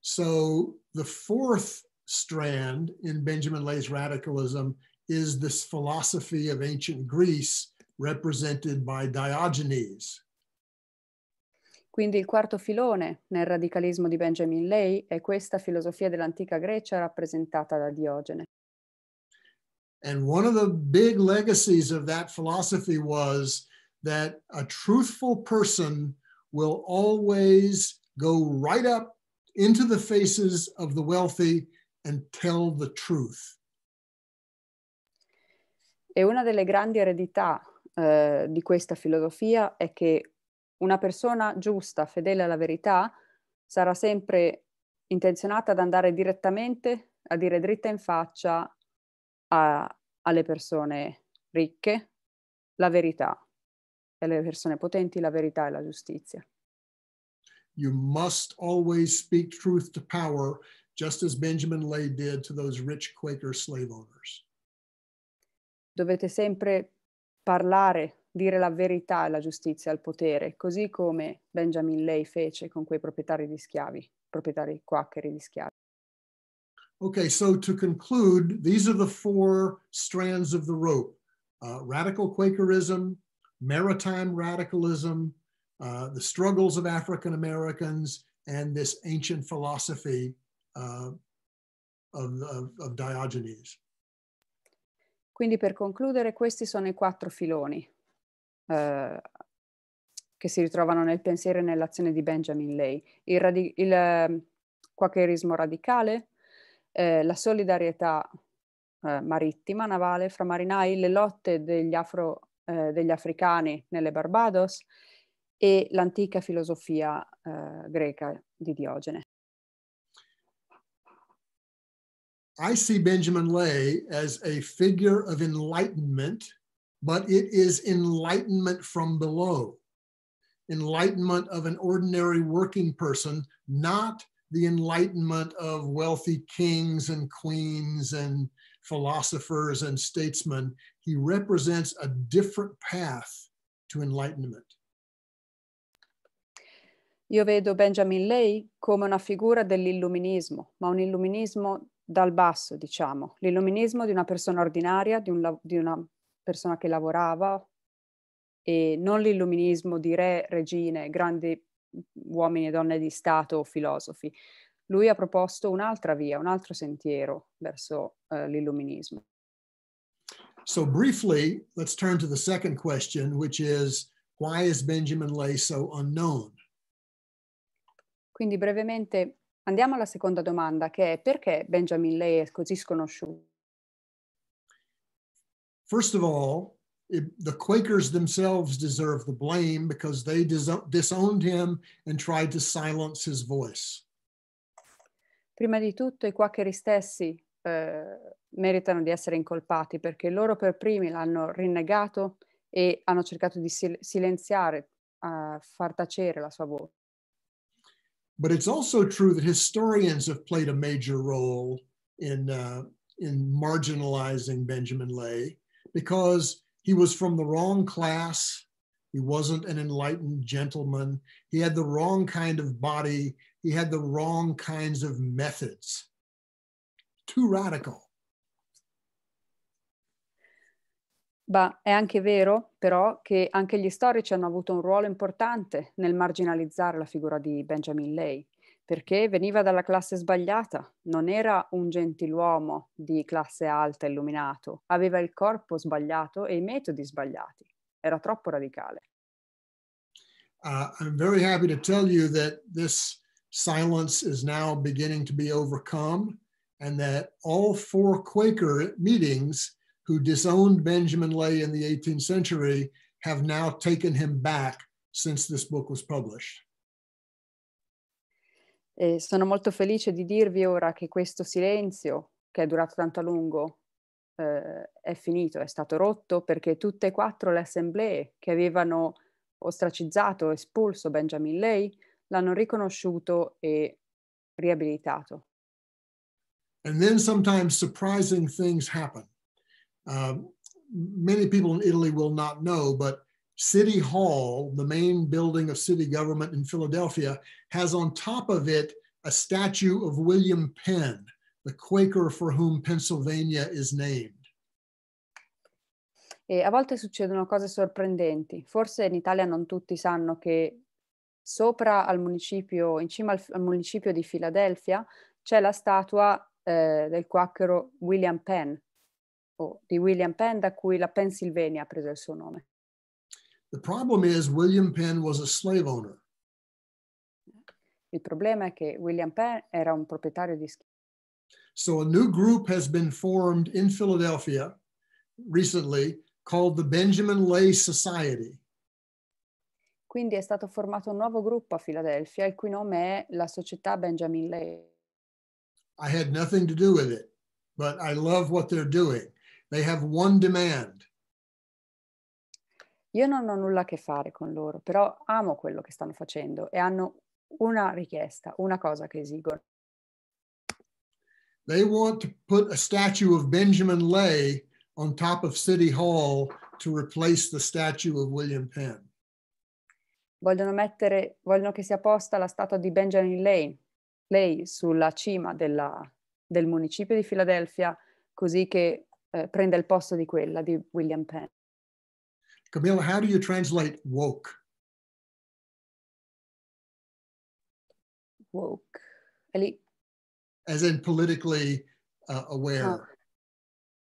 So the fourth strand in Benjamin Lay's radicalism is this philosophy of ancient Greece represented by Diogenes, quindi il quarto filone nel radicalismo di Benjamin Lay è questa filosofia dell'antica Grecia rappresentata da Diogene. And one of the big legacies of that philosophy was that a truthful person will always go right up into the faces of the wealthy and tell the truth. E una delle grandi eredità eh, di questa filosofia è che una persona giusta, fedele alla verità, sarà sempre intenzionata ad andare direttamente, a dire dritta in faccia a, alle persone ricche la verità e alle persone potenti la verità e la giustizia. You must always speak truth to power, just as Benjamin Lay did to those rich Quaker slave owners. Dovete sempre parlare dire la verità e la giustizia al potere, così come Benjamin Lay fece con quei proprietari di schiavi, proprietari quaccheri di schiavi. Ok, so to conclude, these are the four strands of the rope uh, radical Quakerism, maritime radicalism, uh, the struggles of African Americans, and this ancient philosophy uh, of, of, of Diogenes. Quindi per concludere, questi sono i quattro filoni: eh, che si ritrovano nel pensiero e nell'azione di Benjamin Lay, il, radi- il ehm, quacherismo radicale, eh, la solidarietà eh, marittima, navale fra marinai, le lotte degli, afro, eh, degli africani nelle Barbados e l'antica filosofia eh, greca di Diogene. I see Benjamin Lay as a figure of enlightenment but it is enlightenment from below, enlightenment of an ordinary working person, not the enlightenment of wealthy kings and queens and philosophers and statesmen. He represents a different path to enlightenment. Io vedo Benjamin Lay come una figura dell'illuminismo, ma un illuminismo dal basso, diciamo, l'illuminismo di una persona ordinaria, di, un, di una persona che lavorava e non l'illuminismo di re, regine, grandi uomini e donne di Stato o filosofi. Lui ha proposto un'altra via, un altro sentiero verso uh, l'illuminismo. So briefly, let's turn to the second question, which is why is Benjamin Lay so unknown? Quindi brevemente andiamo alla seconda domanda che è perché Benjamin Lay è così sconosciuto? First of all, it, the Quakers themselves deserve the blame because they disowned him and tried to silence his voice. Prima di tutto, i quakeri stessi eh, meritano di essere incolpati perché loro per primi l'hanno rinnegato e hanno cercato di sil- silenziare, uh, far tacere la sua voce. But it's also true that historians have played a major role in, uh, in marginalizing Benjamin Lay because he was from the wrong class. He wasn't an enlightened gentleman. He had the wrong kind of body. He had the wrong kinds of methods. Too radical. Ma è anche vero, però, che anche gli storici hanno avuto un ruolo importante nel marginalizzare la figura di Benjamin Lay. perché veniva dalla classe sbagliata, non era un gentiluomo di classe alta illuminato, aveva il corpo sbagliato e i metodi sbagliati, era troppo radicale. Uh, I'm very happy to tell you that this silence is now beginning to be overcome and that all four Quaker meetings who disowned Benjamin Lay in the 18th century have now taken him back since this book was published. E sono molto felice di dirvi ora che questo silenzio, che è durato tanto a lungo, eh, è finito, è stato rotto perché tutte e quattro le assemblee che avevano ostracizzato, espulso Benjamin Lay, l'hanno riconosciuto e riabilitato. And then sometimes surprising things happen. Uh, many people in Italy will not know, but City Hall, the main building of city government in Philadelphia, has on top of it a statue of William Penn, the Quaker for whom Pennsylvania is named. E a volte succedono cose sorprendenti. Forse in Italia non tutti sanno che sopra al municipio, in cima al, al municipio di Filadelfia, c'è la statua eh, del quacchero William Penn, o di William Penn da cui la Pennsylvania ha preso il suo nome. The problem is William Penn was a slave owner. Il problema è che William Penn era un proprietario di schiavi. So a new group has been formed in Philadelphia recently called the Benjamin Lay Society. Quindi è stato formato un nuovo gruppo a Filadelfia il cui nome è la società Benjamin Lay. I had nothing to do with it, but I love what they're doing. They have one demand. Io non ho nulla a che fare con loro, però amo quello che stanno facendo e hanno una richiesta, una cosa che esigono. They want to put a statue of Benjamin Lay on top of City Hall to replace the statue of William Penn. Vogliono mettere, vogliono che sia posta la statua di Benjamin Lay, Lay sulla cima della, del municipio di Filadelfia, così che eh, prenda il posto di quella di William Penn. Camille, how do you translate woke? Woke. Ali. As in politically uh, aware. Oh.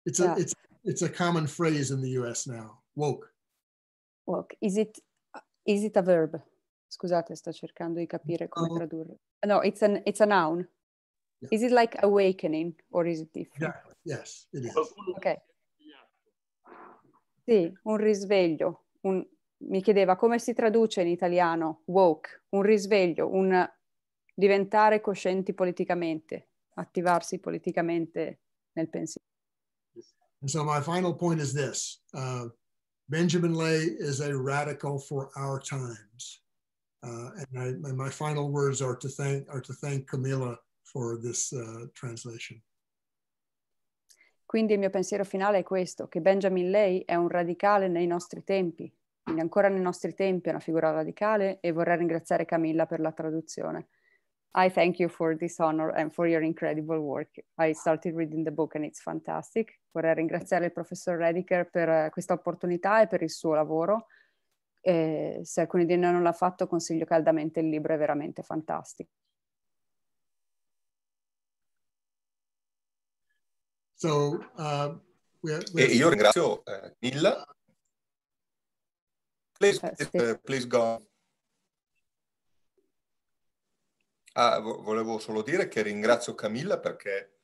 It's, a, yeah. it's, it's a common phrase in the US now, woke. Woke. Is it, is it a verb? Scusate, sto cercando di capire come no. tradurre. No, it's, an, it's a noun. Yeah. Is it like awakening or is it different? Yeah. Yes, it is. Okay. Sì, un risveglio. Un... Mi chiedeva come si traduce in italiano woke, un risveglio, un diventare coscienti politicamente, attivarsi politicamente nel pensiero. And so my final point is this. Uh, Benjamin Lay is a radical for our times. Uh, and, I, and, my final words are to thank, are to thank Camila for this uh, translation. Quindi il mio pensiero finale è questo, che Benjamin Lay è un radicale nei nostri tempi, quindi ancora nei nostri tempi è una figura radicale e vorrei ringraziare Camilla per la traduzione. I thank you for this honor and for your incredible work. I started reading the book and it's fantastic. Vorrei ringraziare il professor Rediker per eh, questa opportunità e per il suo lavoro. E se alcuni di noi non l'ha fatto, consiglio caldamente il libro, è veramente fantastico. So, uh, we're, we're... E io ringrazio eh, Nilla. Please, uh, please go. Ah, volevo solo dire che ringrazio Camilla perché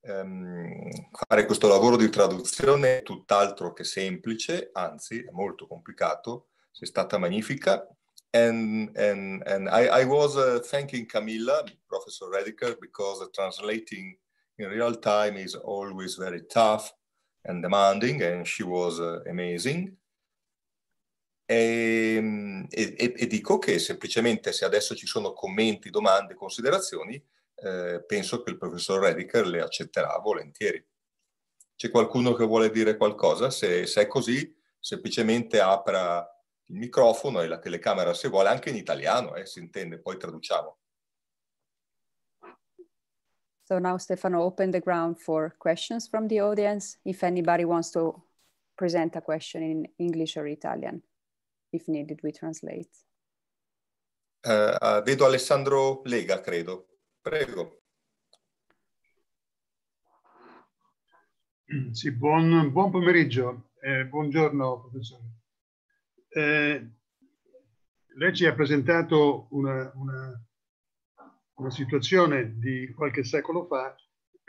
ehm, fare questo lavoro di traduzione è tutt'altro che semplice, anzi è molto complicato. Sei stata magnifica. and and and I, I was uh, thanking Camilla, Professor Redeker, because uh, translating in real time is always very tough and demanding, and she was uh, amazing. Ehm, e, e, e, dico che semplicemente se adesso ci sono commenti, domande, considerazioni, eh, penso che il professor Redeker le accetterà volentieri. C'è qualcuno che vuole dire qualcosa? Se, se, è così, semplicemente apra il microfono e la telecamera se vuole, anche in italiano, eh, si intende, poi traduciamo. So now Stefano open the ground for questions from the audience. If anybody wants to present a question in English or Italian, if needed, we translate. Uh, uh, vedo Alessandro Lega, credo. Prego. Mm, sì, buon, buon pomeriggio, eh, buongiorno professore. Eh, lei ci ha presentato una, una una situazione di qualche secolo fa (clears throat)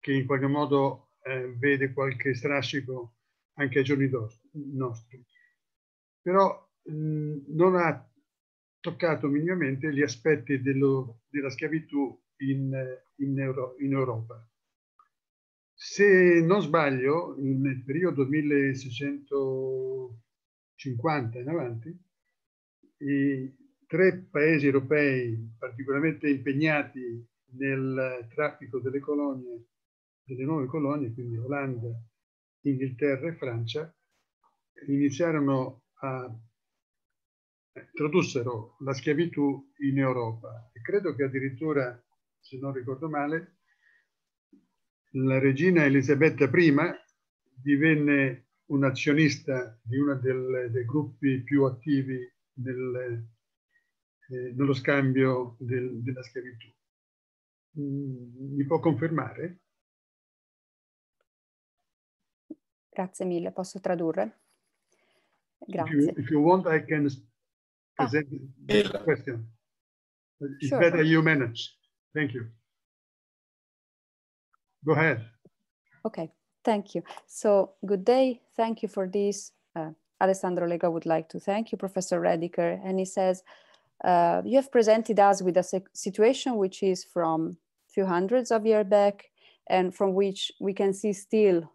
che in qualche modo eh, vede qualche strascico anche ai giorni nostri. Però mh, non ha toccato minimamente gli aspetti dello, della schiavitù in, in, Euro, in, Europa. Se non sbaglio, nel periodo 1650 in avanti, tre paesi europei particolarmente impegnati nel traffico delle colonie, delle nuove colonie, quindi Olanda, Inghilterra e Francia, iniziarono a introdussero la schiavitù in Europa e credo che addirittura, se non ricordo male, la regina Elisabetta I divenne un'azionista di uno dei gruppi più attivi nel, eh, nello scambio del, della schiavitù. Mm, mi può confermare? Grazie mille, posso tradurre? Grazie. If you, if you want I can ah. present ah. the question. It's sure. better you manage. Thank you. Go ahead. Okay, thank you. So, good day. Thank you for this. Uh, Alessandro Lega would like to thank you, Professor Rediker. And he says, Uh, you have presented us with a situation which is from few hundreds of years back and from which we can see still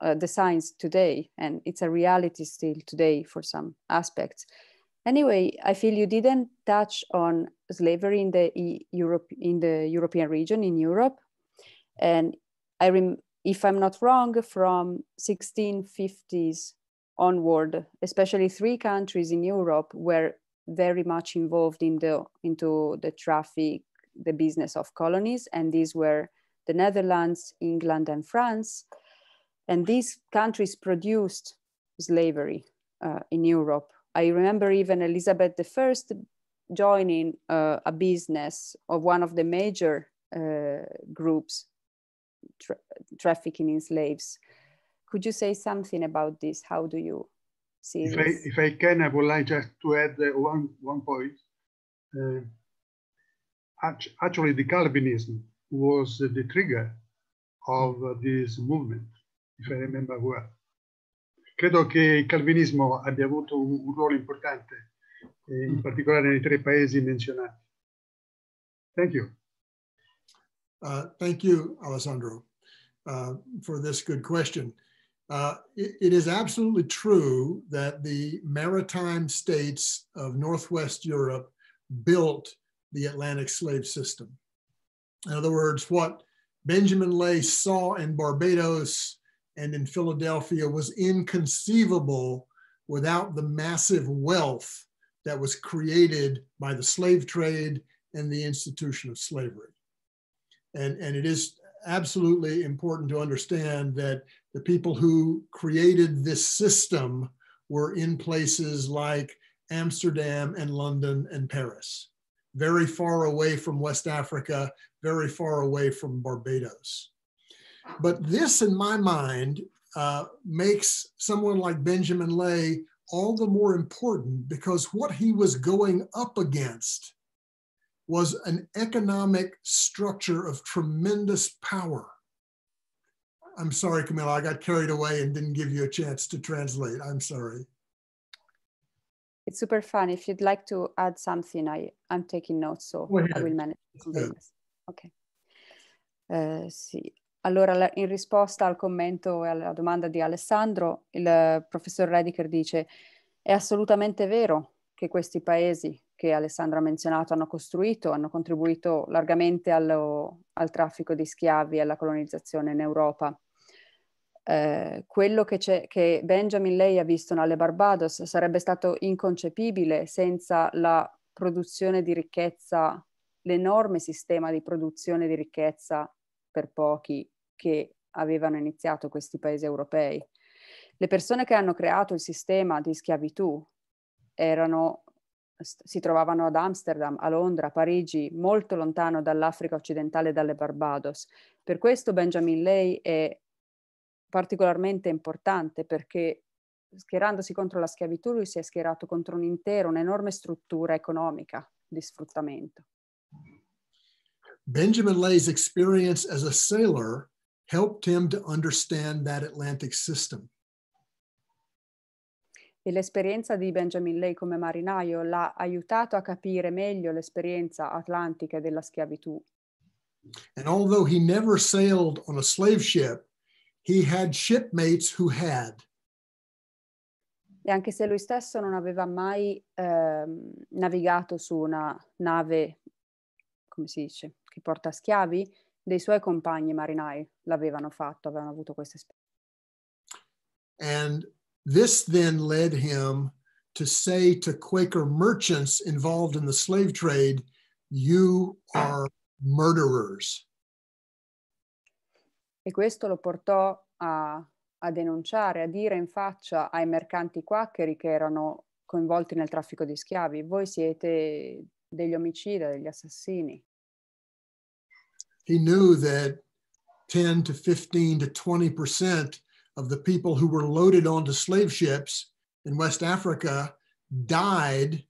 uh, the signs today and it's a reality still today for some aspects anyway i feel you didn't touch on slavery in the e europe in the european region in europe and i rem if i'm not wrong from 1650s onward especially three countries in europe were very much involved in the into the traffic, the business of colonies, and these were the Netherlands, England, and France. And these countries produced slavery uh, in Europe. I remember even Elizabeth I joining uh, a business of one of the major uh, groups tra trafficking in slaves. Could you say something about this? How do you series. If I, if I can, I would like just to add uh, one, one point. Uh, actually, the Calvinism was the trigger of uh, this movement, if I remember well. Credo che il calvinismo abbia avuto un, un ruolo importante, eh, in mm. particolare nei tre paesi menzionati. Thank you. Uh, thank you, Alessandro, uh, for this good question. Uh, it, it is absolutely true that the maritime states of Northwest Europe built the Atlantic slave system. In other words, what Benjamin Lay saw in Barbados and in Philadelphia was inconceivable without the massive wealth that was created by the slave trade and the institution of slavery. And, and it is absolutely important to understand that the people who created this system were in places like Amsterdam and London and Paris, very far away from West Africa, very far away from Barbados. But this, in my mind, uh, makes someone like Benjamin Lay all the more important because what he was going up against was an economic structure of tremendous power. I'm sorry, Camilla, I got carried away and didn't give you a chance to translate. I'm sorry. It's super fun. If you'd like to add something, I, I'm taking notes, so I will manage to Ok. Eh, sì. Allora, in risposta al commento e alla domanda di Alessandro, il eh, professor Rediker dice è assolutamente vero che questi paesi che Alessandra ha menzionato hanno costruito, hanno contribuito largamente allo, al traffico di schiavi e alla colonizzazione in Europa. Eh, quello che, che, Benjamin Lay ha visto nelle Barbados sarebbe stato inconcepibile senza la produzione di ricchezza, l'enorme sistema di produzione di ricchezza per pochi che avevano iniziato questi paesi europei. Le persone che hanno creato il sistema di schiavitù erano si trovavano ad Amsterdam, a Londra, a Parigi, molto lontano dall'Africa occidentale e dalle Barbados. Per questo Benjamin Lay è particolarmente importante perché schierandosi contro la schiavitù lui si è schierato contro un'intera, un'enorme struttura economica di sfruttamento. Benjamin Lay's experience as a sailor helped him to understand that Atlantic system e l'esperienza di Benjamin Lay come marinaio l'ha aiutato a capire meglio l'esperienza atlantica della schiavitù. And although he never sailed on a slave ship, he had shipmates who had. E anche se lui stesso non aveva mai eh, navigato su una nave, come si dice, che porta schiavi, dei suoi compagni marinai l'avevano fatto, avevano avuto questa esperienza. And This then led him to say to Quaker merchants involved in the slave trade, You are murderers. E questo lo portò a, a denunciare, a dire in faccia ai mercanti quaccheri che erano coinvolti nel traffico di schiavi, voi siete degli omicidi, degli assassini. He knew that 10 to 15 to 20 percent of the people who were loaded onto slave ships in West Africa died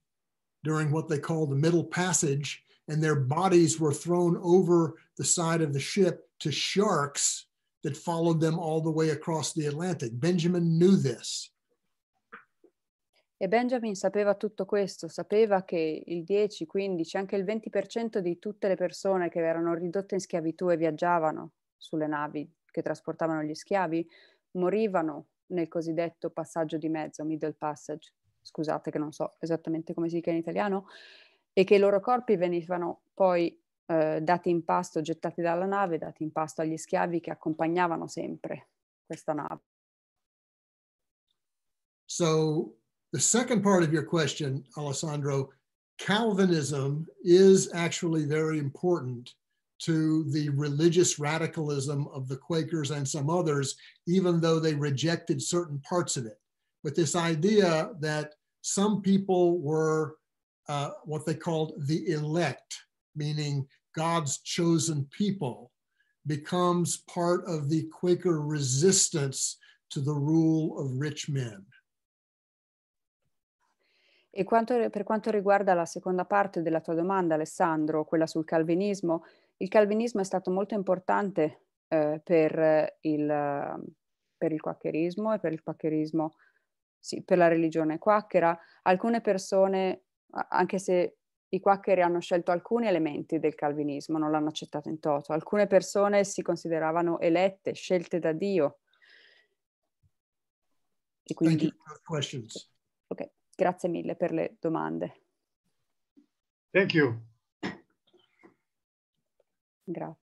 during what they call the Middle Passage, and their bodies were thrown over the side of the ship to sharks that followed them all the way across the Atlantic. Benjamin knew this. E Benjamin sapeva tutto questo, sapeva che il 10, 15, anche il 20% di tutte le persone che erano ridotte in schiavitù e viaggiavano sulle navi che trasportavano gli schiavi morivano nel cosiddetto passaggio di mezzo, middle passage, scusate che non so esattamente come si dica in italiano, e che i loro corpi venivano poi eh, dati in pasto, gettati dalla nave, dati in pasto agli schiavi che accompagnavano sempre questa nave. So the second part of your question, Alessandro, Calvinism is actually very important to the religious radicalism of the Quakers and some others, even though they rejected certain parts of it. But this idea that some people were uh, what they called the elect, meaning God's chosen people, becomes part of the Quaker resistance to the rule of rich men. E quanto, per quanto riguarda la seconda parte della tua domanda, Alessandro, quella sul calvinismo, il calvinismo è stato molto importante eh, per, il, per il quaccherismo e per il quaccherismo, sì, per la religione quacchera. Alcune persone, anche se i quaccheri hanno scelto alcuni elementi del calvinismo, non l'hanno accettato in toto, alcune persone si consideravano elette, scelte da Dio. E quindi... Okay. Grazie mille per le domande. Thank you. Grazie.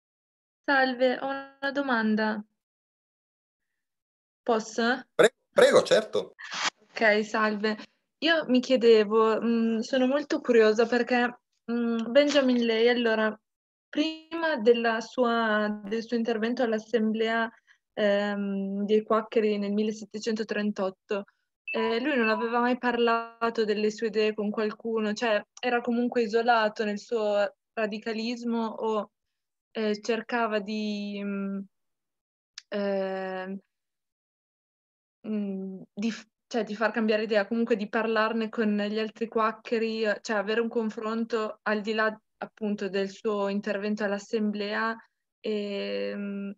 Salve, ho una domanda. Posso? Prego, prego, certo. Ok, salve. Io mi chiedevo, mh, mm, sono molto curiosa perché mh, mm, Benjamin Lei, allora, prima sua, del suo intervento all'assemblea ehm, dei quaccheri nel 1738, eh, lui non aveva mai parlato delle sue idee con qualcuno, cioè era comunque isolato nel suo radicalismo o eh, cercava di, mh, mm, eh, mh, mm, di, cioè, di, far cambiare idea, comunque di parlarne con gli altri quaccheri, eh, cioè avere un confronto al di là appunto del suo intervento all'assemblea e, ehm,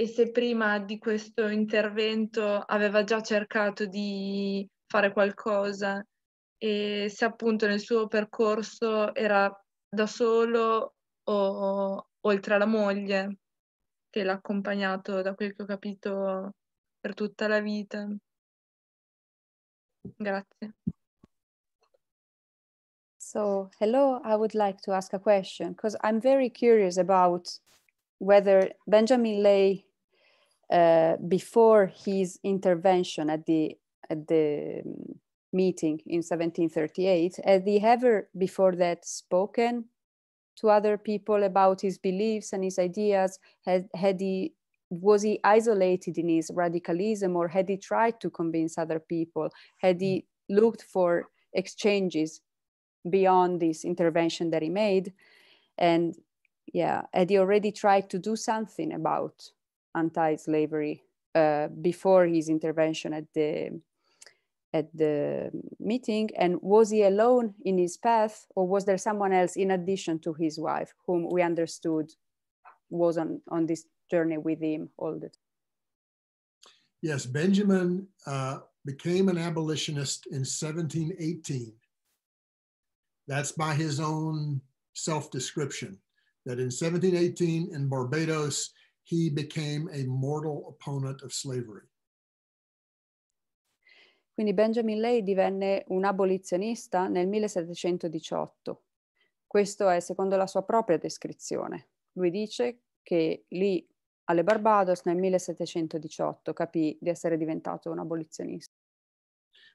e se prima di questo intervento aveva già cercato di fare qualcosa e se appunto nel suo percorso era da solo o oltre alla moglie che l'ha accompagnato, da quel che ho capito, per tutta la vita. Grazie. So, hello, I would like to ask a question because I'm very curious about whether Benjamin Lay, uh, before his intervention at the, at the meeting in 1738, had he ever before that spoken to other people about his beliefs and his ideas? Had, had he was he isolated in his radicalism or had he tried to convince other people? Had he looked for exchanges beyond this intervention that he made? And yeah, had he already tried to do something about anti slavery uh, before his intervention at the at the meeting and was he alone in his path or was there someone else in addition to his wife whom we understood was on, on this journey with him all the time yes benjamin uh, became an abolitionist in 1718 that's by his own self-description that in 1718 in barbados he became a mortal opponent of slavery Quindi Benjamin Lay divenne un abolizionista nel 1718. Questo è secondo la sua propria descrizione. Lui dice che lì alle Barbados nel 1718 capì di essere diventato un abolizionista.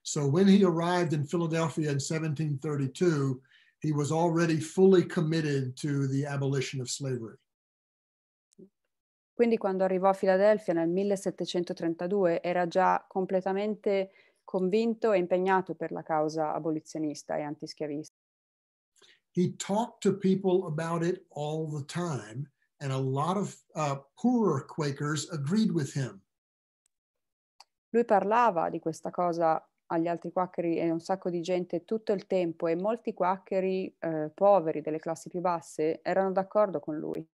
So when he arrived in Philadelphia in 1732, he was already fully committed to the abolition of slavery. Quindi quando arrivò a Filadelfia nel 1732 era già completamente convinto e impegnato per la causa abolizionista e antischiavista. He talked to people about it all the time and a lot of uh, poorer Quakers agreed with him. Lui parlava di questa cosa agli altri quaccheri e un sacco di gente tutto il tempo e molti quaccheri eh, poveri delle classi più basse erano d'accordo con lui.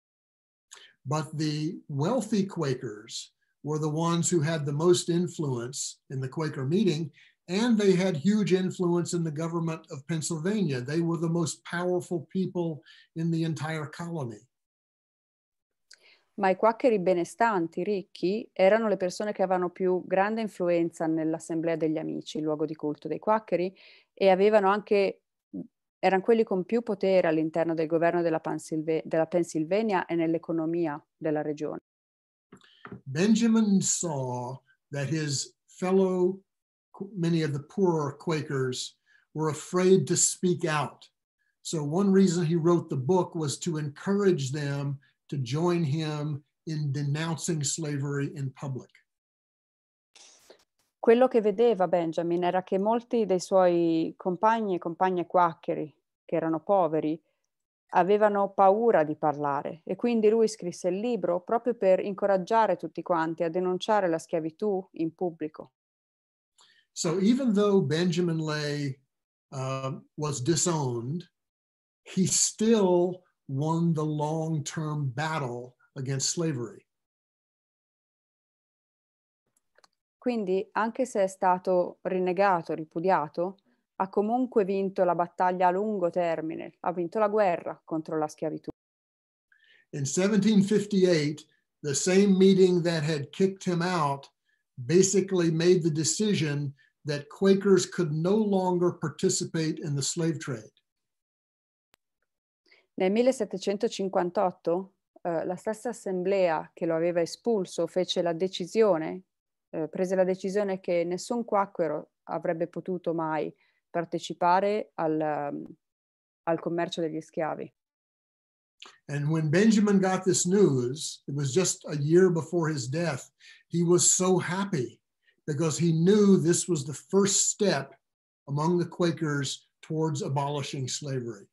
But the wealthy Quakers were the ones who had the most influence in the Quaker meeting, and they had huge influence in the government of Pennsylvania. They were the most powerful people in the entire colony. Ma i quaccheri benestanti, ricchi, erano le persone che avevano più grande influenza nell'Assemblea degli Amici, il luogo di culto dei quaccheri, e avevano anche erano quelli con più potere all'interno del governo della, Pennsylvania e nell'economia della regione. Benjamin saw that his fellow, many of the poorer Quakers, were afraid to speak out. So, one reason he wrote the book was to encourage them to join him in denouncing slavery in public. Quello che vedeva Benjamin era che molti dei suoi compagni e compagne quaccheri, che erano poveri, avevano paura di parlare e quindi lui scrisse il libro proprio per incoraggiare tutti quanti a denunciare la schiavitù in pubblico. So even though Benjamin Lay uh, was disowned, he still won the long-term battle against slavery. Quindi anche se è stato rinnegato, ripudiato, ha comunque vinto la battaglia a lungo termine, ha vinto la guerra contro la schiavitù. In 1758, the same meeting that had kicked him out basically made the decision that Quakers could no longer participate in the slave trade. Nel 1758 eh, la stessa assemblea che lo aveva espulso fece la decisione, eh, prese la decisione che nessun quacquero avrebbe potuto mai partecipare al, al commercio degli schiavi. And when Benjamin got this news, it was just a year before his death, he was so happy because he knew this was the first step among the Quakers towards abolishing slavery.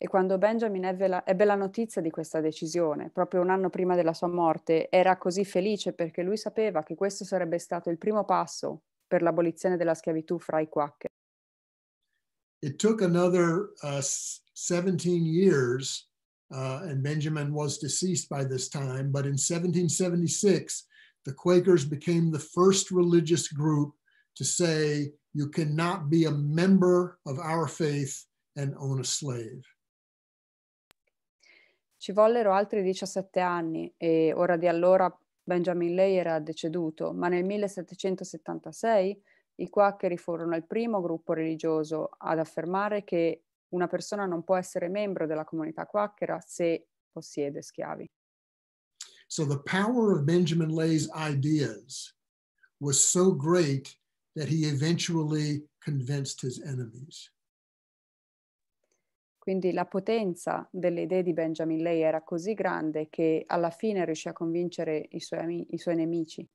E quando Benjamin ebbe la, ebbe la notizia di questa decisione, proprio un anno prima della sua morte, era così felice perché lui sapeva che questo sarebbe stato il primo passo per l'abolizione della schiavitù fra i quacche. It took another uh, 17 years, uh, and Benjamin was deceased by this time, but in 1776, the Quakers became the first religious group to say, you cannot be a member of our faith and own a slave. Ci vollero altri 17 anni e ora di allora Benjamin Ley era deceduto, ma nel 1776 i quaccheri furono il primo gruppo religioso ad affermare che una persona non può essere membro della comunità quacchera se possiede schiavi. So the power of Benjamin Lay's ideas was so great that he eventually convinced his enemies. Quindi la potenza delle idee di Benjamin Lay era così grande che alla fine riuscì a convincere i suoi, ami- i suoi nemici.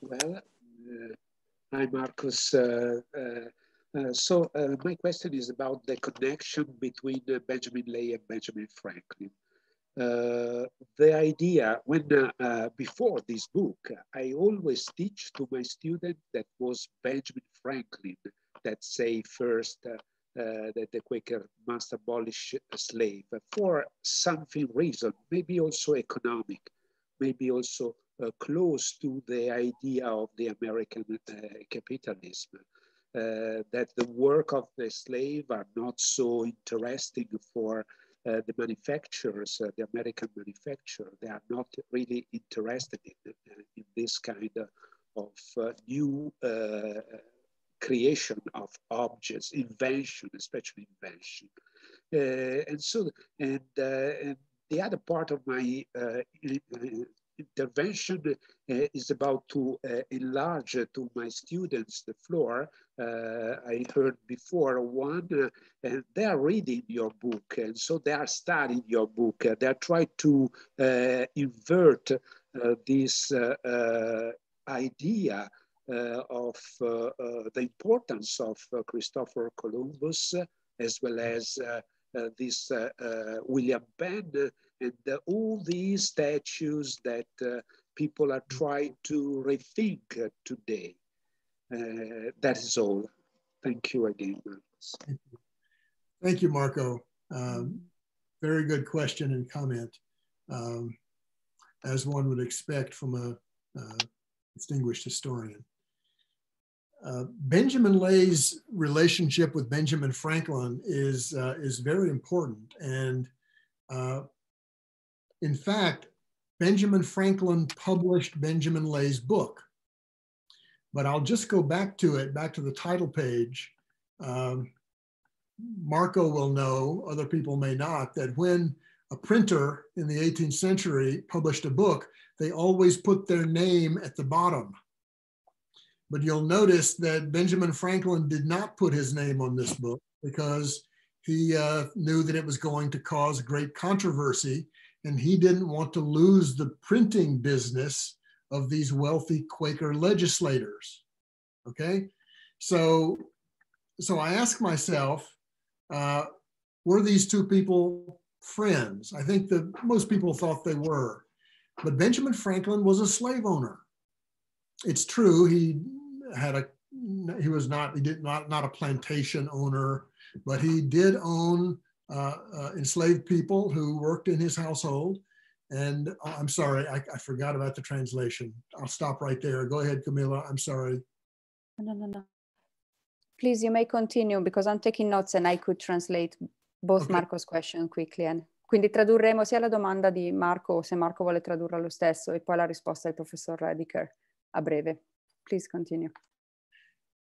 Well, uh, hi Marcus. Uh, uh, so my question is about the connection between Benjamin Lay and Benjamin Franklin. Uh, the idea when uh, uh, before this book, I always teach to my student that was Benjamin Franklin that say first uh, that the Quaker must abolish a slave for something reason, maybe also economic, maybe also close to the idea of the American capitalism. Uh, that the work of the slave are not so interesting for uh, the manufacturers, uh, the American manufacturer, they are not really interested in, uh, in this kind of uh, new uh, creation of objects, invention, especially invention. and so, and, and the other part of my intervention uh, is about to uh, enlarge to my students the floor. Uh, I heard before one, and they are reading your book, and so they are studying your book. they are trying to invert this idea uh, of uh, uh, the importance of Christopher Columbus, as well as this William Penn the, all these statues that uh, people are trying to rethink uh, today. Uh, that is all. Thank you again, Thank you, Thank you Marco. Um, very good question and comment, um, as one would expect from a uh, distinguished historian. Uh, Benjamin Lay's relationship with Benjamin Franklin is uh, is very important, and uh, in fact, Benjamin Franklin published Benjamin Lay's book. But I'll just go back to it, back to the title page. Um, Marco will know, other people may not, that when a printer in the 18th century published a book, they always put their name at the bottom. But you'll notice that Benjamin Franklin did not put his name on this book because he uh, knew that it was going to cause great controversy and he didn't want to lose the printing business of these wealthy Quaker legislators. Okay, so so I ask myself, uh, were these two people friends? I think that most people thought they were, but Benjamin Franklin was a slave owner. It's true he had a he was not he did not not a plantation owner, but he did own uh, uh, enslaved people who worked in his household. And uh, I'm sorry, I, I, forgot about the translation. I'll stop right there. Go ahead, Camilla. I'm sorry. No, no, no. Please, you may continue because I'm taking notes and I could translate both okay. Marco's question quickly. And quindi tradurremo sia la domanda di Marco, se Marco vuole tradurla lo stesso, e poi la risposta del professor Radiker a breve. Please continue.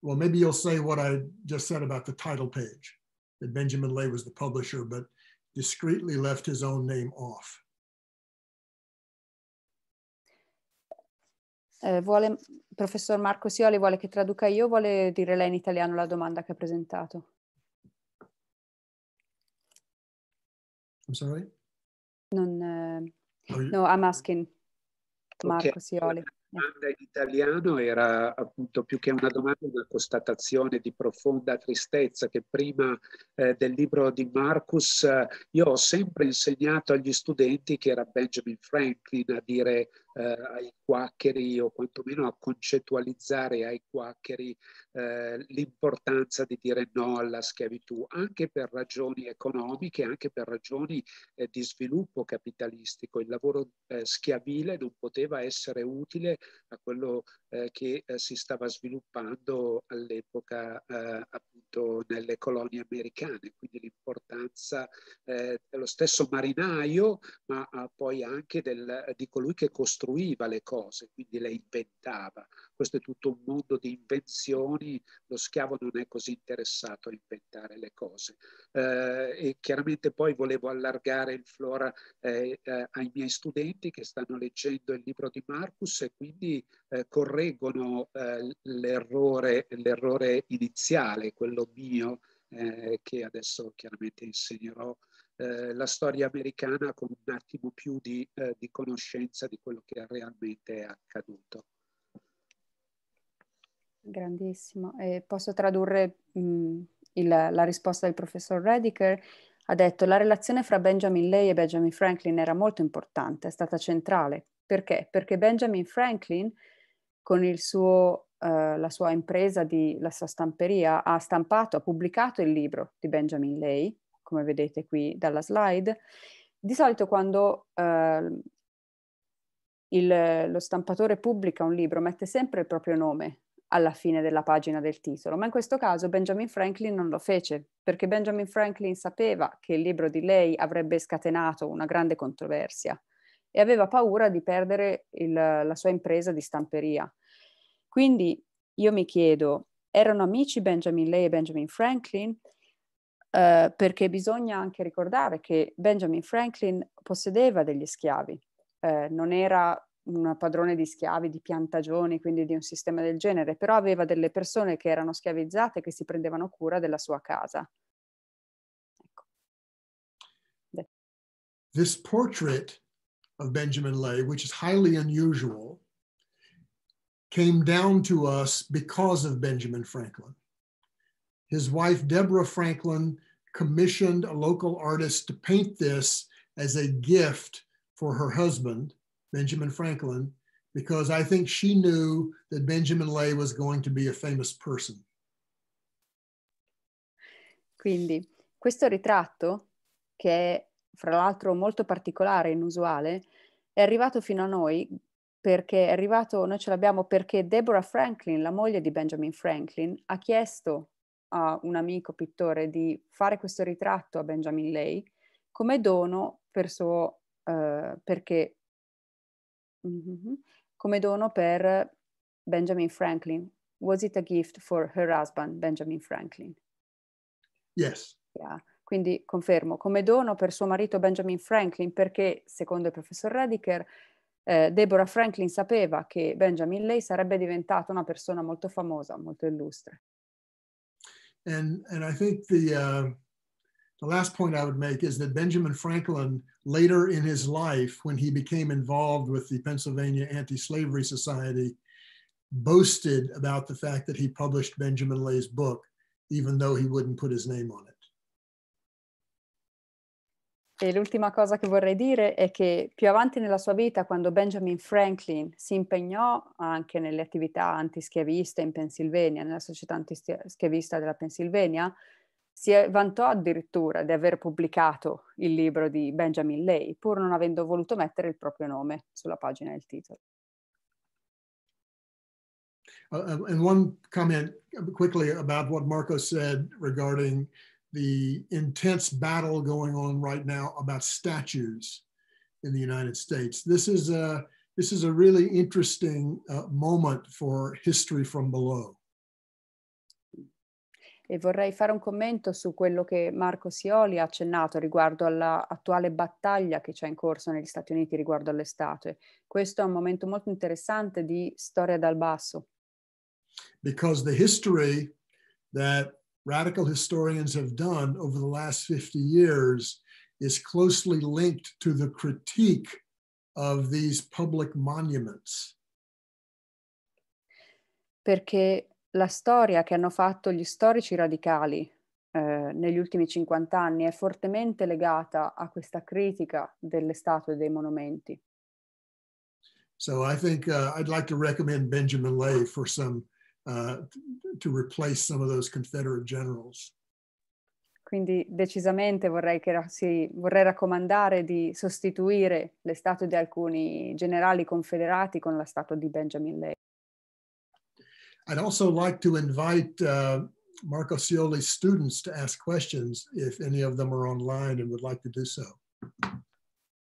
Well, maybe you'll say what I just said about the title page that Benjamin Lay was the publisher, but discreetly left his own name off. Eh, vuole, professor Marco Sioli vuole che traduca io, vuole dire lei in italiano la domanda che ha presentato. I'm sorry? Non, eh, oh, no, I'm asking Marco okay. Sioli. domanda in italiano era appunto più che una domanda una constatazione di profonda tristezza che prima eh, del libro di Marcus eh, io ho sempre insegnato agli studenti che era Benjamin Franklin a dire eh, ai quaccheri o quantomeno a concettualizzare ai quaccheri eh, l'importanza di dire no alla schiavitù anche per ragioni economiche, anche per ragioni eh, di sviluppo capitalistico. Il lavoro eh, schiavile non poteva essere utile a quello eh, che eh, si stava sviluppando all'epoca eh, appunto nelle colonie americane, quindi l'importanza eh, dello stesso marinaio, ma eh, poi anche del, di colui che costruiva le cose, quindi le inventava. Questo è tutto un mondo di invenzioni, lo schiavo non è così interessato a inventare le cose. Eh, e chiaramente poi volevo allargare il flora ai miei studenti che stanno leggendo il libro di Marcus e quindi quindi eh, correggono eh, l'errore, l'errore iniziale, quello mio, eh, che adesso chiaramente insegnerò eh, la storia americana con un attimo più di, eh, di conoscenza di quello che realmente è accaduto. Grandissimo. Eh, posso tradurre mh, mm, il, la risposta del professor Rediker? Ha detto la relazione fra Benjamin Lay e Benjamin Franklin era molto importante, è stata centrale. Perché? Perché Benjamin Franklin con il suo Uh, la sua impresa di la sua stamperia ha stampato, ha pubblicato il libro di Benjamin Lay, come vedete qui dalla slide. Di solito quando uh, il, lo stampatore pubblica un libro mette sempre il proprio nome alla fine della pagina del titolo, ma in questo caso Benjamin Franklin non lo fece, perché Benjamin Franklin sapeva che il libro di lei avrebbe scatenato una grande controversia e aveva paura di perdere il, la sua impresa di stamperia. Quindi io mi chiedo, erano amici Benjamin Lay e Benjamin Franklin? Eh, perché bisogna anche ricordare che Benjamin Franklin possedeva degli schiavi, eh, non era un padrone di schiavi, di piantagioni, quindi di un sistema del genere, però aveva delle persone che erano schiavizzate che si prendevano cura della sua casa. Ecco. This portrait of Benjamin Lay, which is highly unusual, came down to us because of Benjamin Franklin. His wife, Deborah Franklin, commissioned a local artist to paint this as a gift for her husband Benjamin Franklin, because I think she knew that Benjamin Lay was going to be a famous person. Quindi questo ritratto, che è fra l'altro molto particolare e inusuale, è arrivato fino a noi perché è arrivato, noi ce l'abbiamo perché Deborah Franklin, la moglie di Benjamin Franklin, ha chiesto a un amico pittore di fare questo ritratto a Benjamin Lay come dono per suo, eh, perché Mm-hmm. come dono per Benjamin Franklin. Was it a gift for her husband, Benjamin Franklin? Yes. Yeah. Quindi confermo, come dono per suo marito Benjamin Franklin, perché secondo il professor Rediker, eh, Deborah Franklin sapeva che Benjamin Lay sarebbe diventata una persona molto famosa, molto illustre. And, and I think the, uh... the last point I would make is that Benjamin Franklin, later in his life, when he became involved with the Pennsylvania Anti Slavery Society, boasted about the fact that he published Benjamin Lay's book, even though he wouldn't put his name on it. E l'ultima cosa che vorrei dire è che più avanti nella sua vita, quando Benjamin Franklin si impegnò anche nelle attività antischiaviste in Pennsylvania, nella società antischiavista della Pennsylvania, si vantò addirittura di aver pubblicato il libro di Benjamin Lay, pur non avendo voluto mettere il proprio nome sulla pagina del titolo. Uh, uh, and one comment quickly about what Marco said regarding the intense battle going on right now about statues in the United States. This is a, this is a really interesting uh, moment for history from below e vorrei fare un commento su quello che Marco Sioli ha accennato riguardo all'attuale battaglia che c'è in corso negli Stati Uniti riguardo alle statue. Questo è un momento molto interessante di storia dal basso. Because the history that radical historians have done over the last 50 years is closely linked to the critique of these public monuments. Perché la storia che hanno fatto gli storici radicali eh, negli ultimi 50 anni è fortemente legata a questa critica delle statue e dei monumenti. So I think uh, I'd like to recommend Benjamin Lay for some uh, to replace some of those Confederate generals. Quindi decisamente vorrei, che, sì, vorrei raccomandare di sostituire le statue di alcuni generali confederati con la statua di Benjamin Lay. I'd also like to invite uh, Marco Scioli's students to ask questions if any of them are online and would like to do so.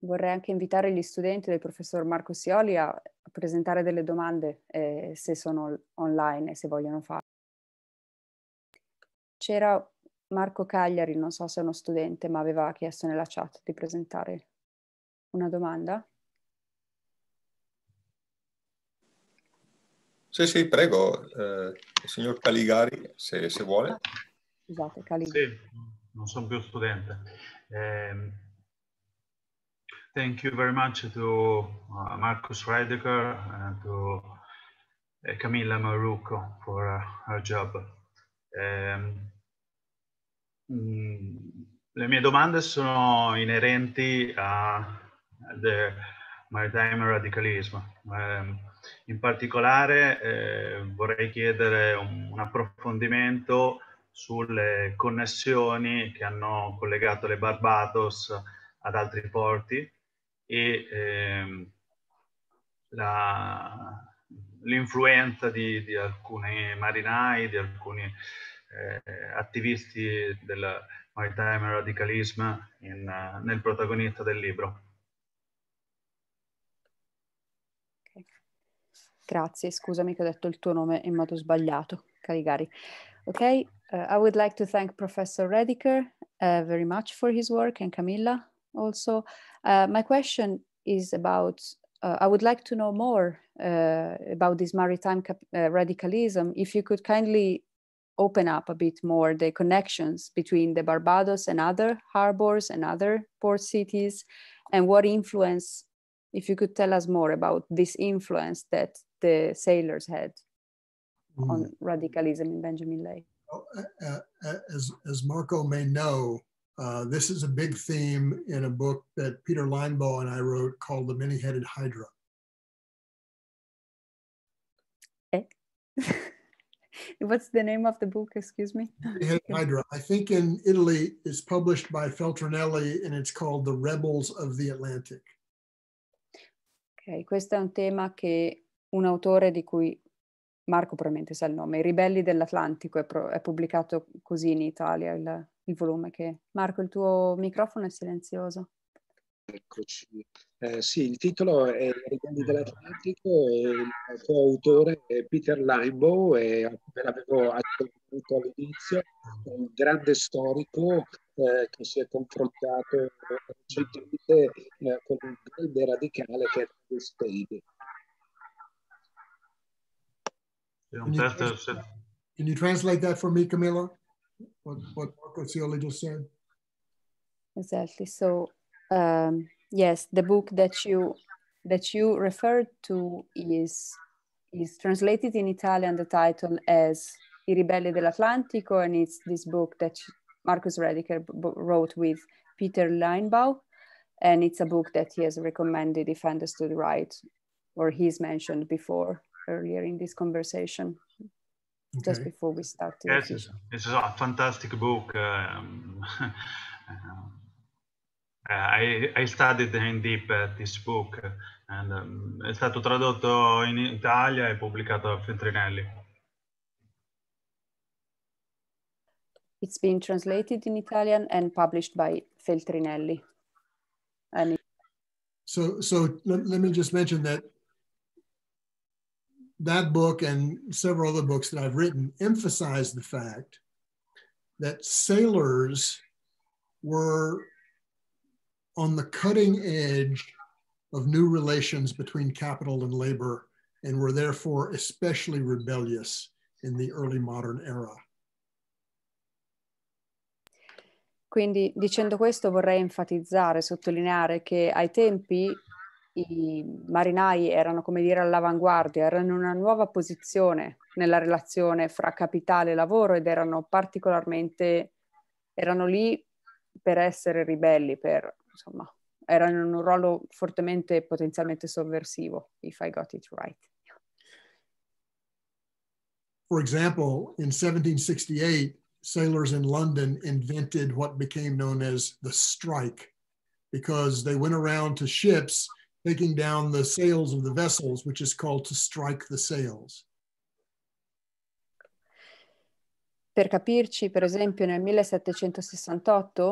Vorrei anche invitare gli studenti del professor Marco Scioli a presentare delle domande eh, se sono online e se vogliono farlo. C'era Marco Cagliari, non so se è uno studente, ma aveva chiesto nella chat di presentare una domanda. Sì, sì, prego, eh, il signor Caligari, se, se vuole. Ah, scusate, Caligari. Sì, non sono più studente. Um, thank you very much to uh, Marcus Reidecker and uh, to uh, Camilla Marucco for uh, her job. Um, le mie domande sono inerenti al maritime radicalismo. Um, in particolare eh, vorrei chiedere un, un, approfondimento sulle connessioni che hanno collegato le Barbados ad altri porti e eh, l'influenza di, di, alcuni marinai, di alcuni eh, attivisti del maritime radicalism in, nel protagonista del libro. Grazie, scusami che ho detto il tuo nome in modo sbagliato, Caligari. Okay, uh, I would like to thank Professor Rediker uh, very much for his work and Camilla also. Uh, my question is about, uh, I would like to know more uh, about this maritime uh, radicalism. If you could kindly open up a bit more the connections between the Barbados and other harbors and other port cities and what influence, if you could tell us more about this influence that the sailor's head mm. on radicalism in Benjamin Lay. Uh, uh, uh, as, as Marco may know, uh, this is a big theme in a book that Peter Linebaugh and I wrote called The Many Headed Hydra. Eh? (laughs) What's the name of the book? Excuse me. (laughs) Hydra. I think in Italy it's published by Feltrinelli and it's called The Rebels of the Atlantic. Ok, questo è un tema che un autore di cui Marco probabilmente sa il nome, I ribelli dell'Atlantico, è, pro- è pubblicato così in Italia il, il, volume che... Marco, il tuo microfono è silenzioso. Eccoci. Eh, sì, il titolo è I ribelli dell'Atlantico e il suo autore è Peter Limbow, e come l'avevo accennato all'inizio, un grande storico eh, che si è confrontato recentemente eh, con un grande radicale che è Stein Can you, can you translate that for me, Camila? What, what Marco Cioli just said? Exactly. So, um, yes, the book that you that you referred to is is translated in Italian the title as I ribelli dell'Atlantico and it's this book that Marcus Rediker wrote with Peter Leinbau and it's a book that he has recommended if I understood right or he's mentioned before earlier in this conversation, okay. just before we started. Yes, it's, a fantastic book. Um, (laughs) uh, I, I, studied in deep uh, this book uh, and um, è stato tradotto in Italia e pubblicato Feltrinelli. It's been translated in Italian and published by Feltrinelli. And so, so let, let me just mention that that book and several other books that I've written emphasize the fact that sailors were on the cutting edge of new relations between capital and labor and were therefore especially rebellious in the early modern era. Quindi dicendo questo vorrei enfatizzare, sottolineare che ai tempi i marinai erano, come dire, all'avanguardia, erano in una nuova posizione nella relazione fra capitale e lavoro ed erano particolarmente, erano lì per essere ribelli, per, insomma, erano in un ruolo fortemente, potenzialmente sovversivo, if I got it right. For example, in 1768, sailors in London invented what became known as the strike because they went around to ships taking down the sails of the vessels, which is called to strike the sails. Per capirci, per esempio, nel 1768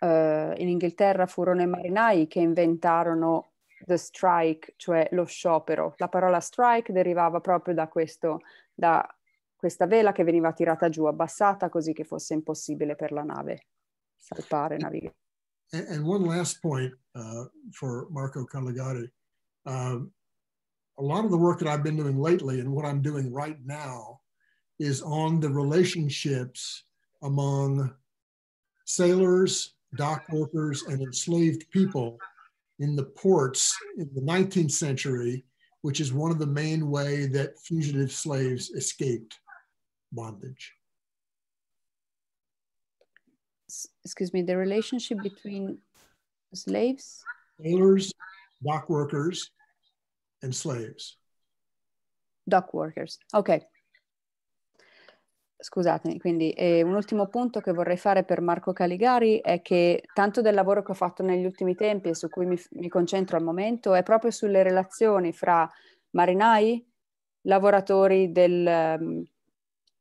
uh, eh, in Inghilterra furono i marinai che inventarono the strike, cioè lo sciopero. La parola strike derivava proprio da questo, da questa vela che veniva tirata giù, abbassata, così che fosse impossibile per la nave salpare, navigare. And, and one last point uh, for Marco Caligari. Um, a lot of the work that I've been doing lately and what I'm doing right now is on the relationships among sailors, dock workers, and enslaved people in the ports in the 19th century, which is one of the main way that fugitive slaves escaped bondage. excuse me, the relationship between slaves? Sailors, dock workers, and slaves. Dock workers, ok. Scusatemi, quindi eh, un ultimo punto che vorrei fare per Marco Caligari è che tanto del lavoro che ho fatto negli ultimi tempi e su cui mi, mi concentro al momento è proprio sulle relazioni fra marinai, lavoratori del um,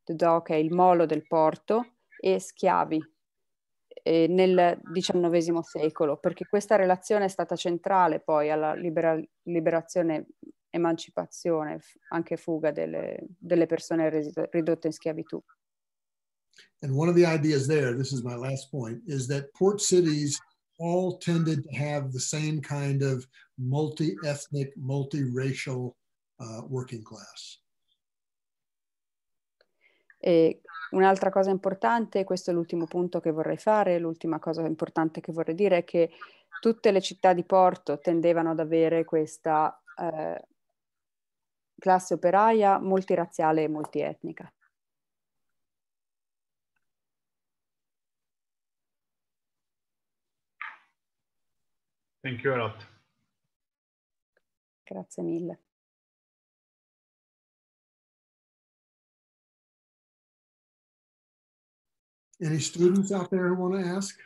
dock, è il molo del porto, e schiavi, eh, nel XIX secolo, perché questa relazione è stata centrale poi alla libera- liberazione, emancipazione, anche fuga delle, delle persone res- ridotte in schiavitù. And one of the ideas there, this is my last point, is that port cities all tended to have the same kind of multi-ethnic, multiracial uh, working class. E Un'altra cosa importante, questo è l'ultimo punto che vorrei fare, l'ultima cosa importante che vorrei dire è che tutte le città di porto tendevano ad avere questa eh, classe operaia multirazziale e multietnica. Thank you a lot. Grazie mille. Any students out there who want to ask?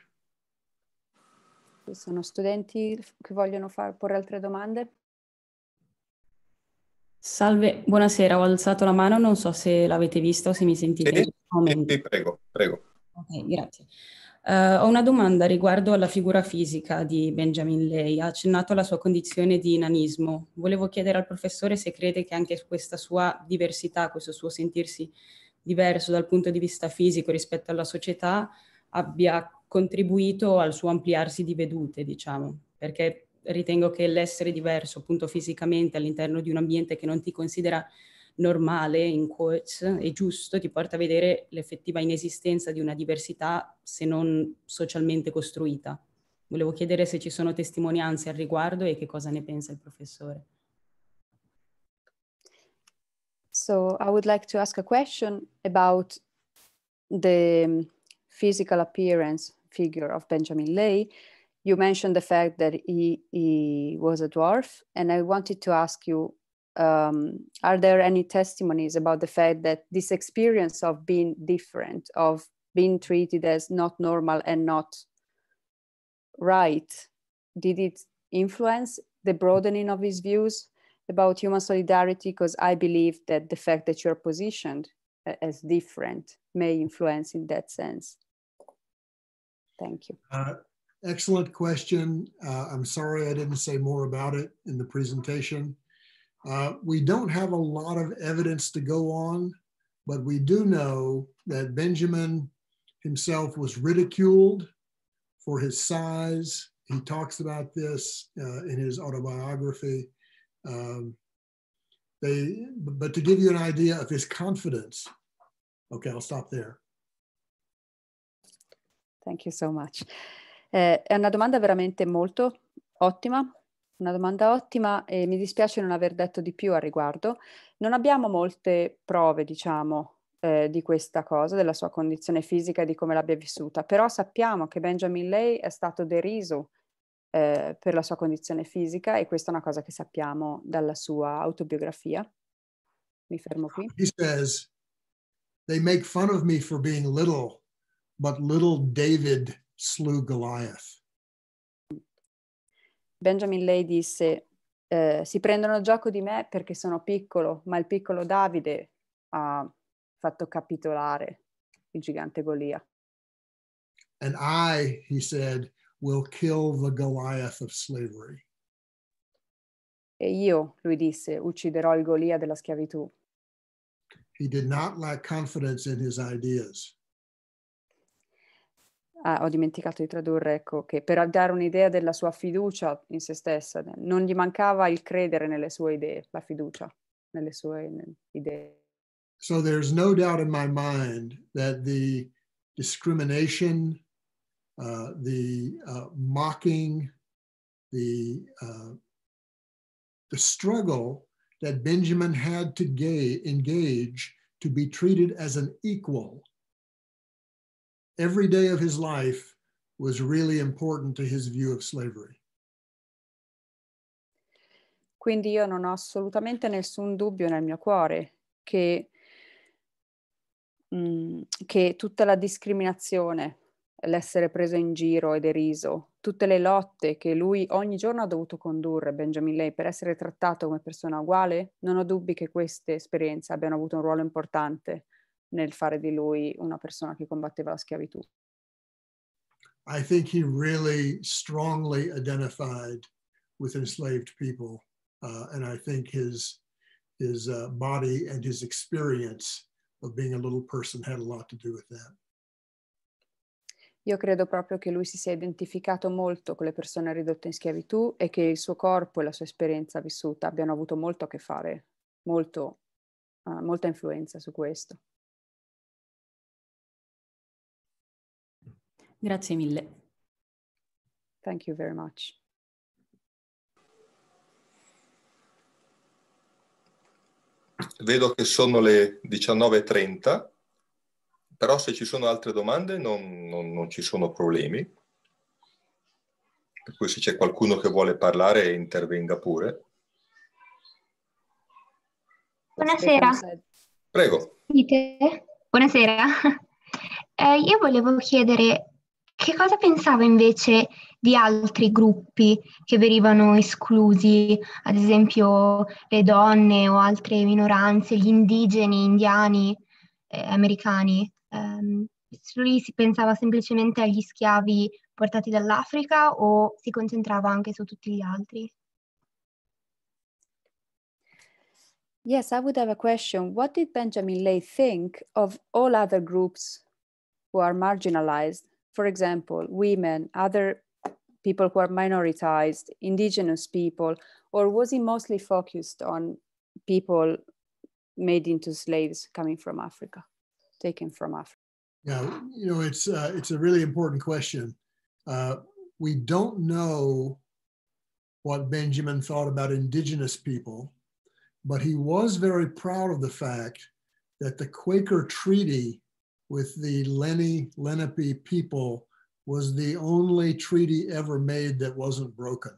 Ci sono studenti che vogliono far, porre altre domande? Salve, buonasera, ho alzato la mano, non so se l'avete vista o se mi sentite. Sì, sì, prego, prego. Ok, grazie. Uh, ho una domanda riguardo alla figura fisica di Benjamin Lei. Ha accennato alla sua condizione di nanismo. Volevo chiedere al professore se crede che anche questa sua diversità, questo suo sentirsi diverso dal punto di vista fisico rispetto alla società abbia contribuito al suo ampliarsi di vedute, diciamo, perché ritengo che l'essere diverso appunto fisicamente all'interno di un ambiente che non ti considera normale in quotes e giusto ti porta a vedere l'effettiva inesistenza di una diversità se non socialmente costruita. Volevo chiedere se ci sono testimonianze al riguardo e che cosa ne pensa il professore. So I would like to ask a question about the um, physical appearance figure of Benjamin Lay. You mentioned the fact that he, he was a dwarf, and I wanted to ask you, um, are there any testimonies about the fact that this experience of being different, of being treated as not normal and not right, did it influence the broadening of his views about human solidarity because I believe that the fact that you're positioned uh, as different may influence in that sense. Thank you. Uh, excellent question. Uh, I'm sorry I didn't say more about it in the presentation. Uh, we don't have a lot of evidence to go on, but we do know that Benjamin himself was ridiculed for his size. He talks about this uh, in his autobiography. Um, they, but to give you an idea of his confidence, okay, I'll stop there. Thank you so much. Eh, è una domanda veramente molto ottima, una domanda ottima e mi dispiace non aver detto di più al riguardo. Non abbiamo molte prove, diciamo, eh, di questa cosa, della sua condizione fisica e di come l'abbia vissuta, però sappiamo che Benjamin Lay è stato deriso eh, per la sua condizione fisica e questa è una cosa che sappiamo dalla sua autobiografia. Mi fermo qui. He says, they make fun of me for being little, but little David slew Goliath. Benjamin Lay disse, eh, si prendono gioco di me perché sono piccolo, ma il piccolo Davide ha fatto capitolare il gigante Golia. And I, he said, will kill the Goliath of slavery. E io, lui disse, ucciderò il Golia della schiavitù. He did not lack confidence in his ideas. Ah, ho dimenticato di tradurre, ecco, che per dare un'idea della sua fiducia in se stessa, non gli mancava il credere nelle sue idee, la fiducia nelle sue idee. So there's no doubt in my mind that the discrimination uh, the uh, mocking, the, uh, the struggle that Benjamin had to gay, engage to be treated as an equal. Every day of his life was really important to his view of slavery. Quindi io non ho assolutamente nessun dubbio nel mio cuore che, mh, mm, che tutta la discriminazione l'essere preso in giro e deriso, tutte le lotte che lui ogni giorno ha dovuto condurre, Benjamin Lay, per essere trattato come persona uguale, non ho dubbi che queste esperienze abbiano avuto un ruolo importante nel fare di lui una persona che combatteva la schiavitù. I think he really strongly identified with enslaved people, uh, and I think his, his uh, body and his experience of being a little person had a lot to do with that. Io credo proprio che lui si sia identificato molto con le persone ridotte in schiavitù e che il suo corpo e la sua esperienza vissuta abbiano avuto molto a che fare, molto, uh, molta influenza su questo. Grazie mille. Thank you very much. Vedo che sono le 19.30 però se ci sono altre domande non, non, non ci sono problemi. Per cui se c'è qualcuno che vuole parlare intervenga pure. Buonasera. Prego. Buonasera. (laughs) Eh, io volevo chiedere che cosa pensava invece di altri gruppi che venivano esclusi, ad esempio le donne o altre minoranze, gli indigeni, indiani, eh, americani? Ehm, si pensava semplicemente agli schiavi portati dall'Africa o si concentrava anche su tutti gli altri? Yes, I would have a question. What did Benjamin Lay think of all other groups who are marginalized? For example, women, other people who are minoritized, indigenous people, or was he mostly focused on people made into slaves coming from Africa? taken from Africa? Yeah, you know, it's uh, it's a really important question. Uh, we don't know what Benjamin thought about indigenous people, but he was very proud of the fact that the Quaker treaty with the Lenni Lenape people was the only treaty ever made that wasn't broken.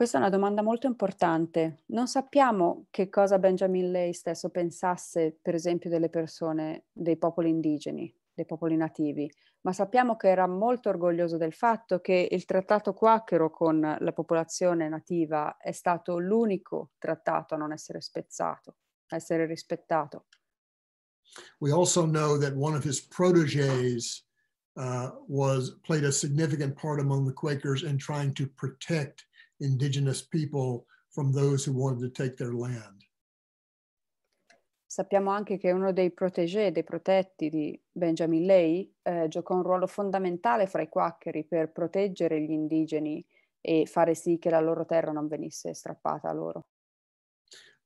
Questa è una domanda molto importante. Non sappiamo che cosa Benjamin Lay stesso pensasse, per esempio, delle persone, dei popoli indigeni, dei popoli nativi, ma sappiamo che era molto orgoglioso del fatto che il trattato quacchero con la popolazione nativa è stato l'unico trattato a non essere spezzato, a essere rispettato. We also know that one of his proteges uh, was, played a significant part among the Quakers in trying to protect indigenous people from those who wanted to take their land. Sappiamo anche che uno dei protégé, dei protetti di Benjamin Lay, eh, giocò un ruolo fondamentale fra i quaccheri per proteggere gli indigeni e fare sì che la loro terra non venisse strappata a loro.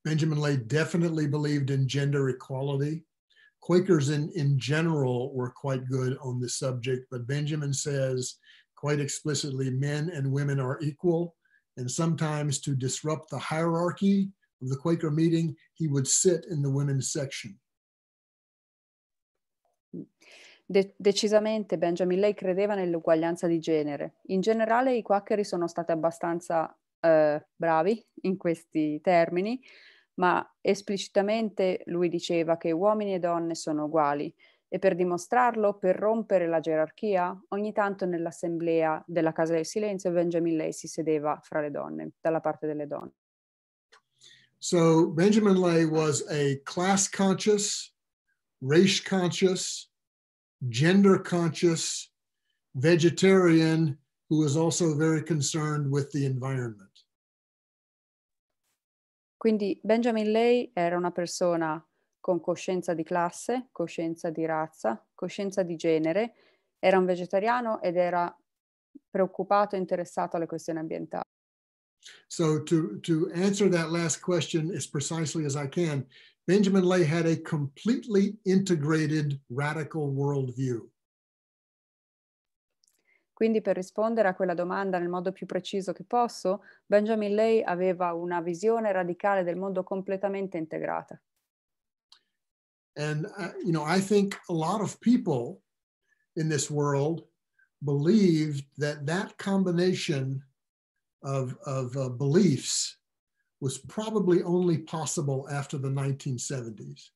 Benjamin Lay definitely believed in gender equality. Quakers in, in general were quite good on the subject, but Benjamin says quite explicitly men and women are equal. and sometimes to disrupt the hierarchy of the Quaker meeting, he would sit in the women's section. De decisamente Benjamin Lay credeva nell'uguaglianza di genere. In generale i quaccheri sono stati abbastanza eh, bravi in questi termini, ma esplicitamente lui diceva che uomini e donne sono uguali. E per dimostrarlo, per rompere la gerarchia, ogni tanto nell'assemblea della Casa del Silenzio Benjamin Lay si sedeva fra le donne, dalla parte delle donne. So Benjamin Lay was a class conscious, race conscious, gender conscious vegetarian who was also very concerned with the environment. Quindi Benjamin Lay era una persona con coscienza di classe, coscienza di razza, coscienza di genere, era un vegetariano ed era preoccupato e interessato alle questioni ambientali. So to, to answer that last question as precisely as I can, Benjamin Lay had a completely integrated radical worldview. Quindi per rispondere a quella domanda nel modo più preciso che posso, Benjamin Lay aveva una visione radicale del mondo completamente integrata. And, uh, you know, I think a lot of people in this world believed that that combination of, of uh, beliefs was probably only possible after the 1970s.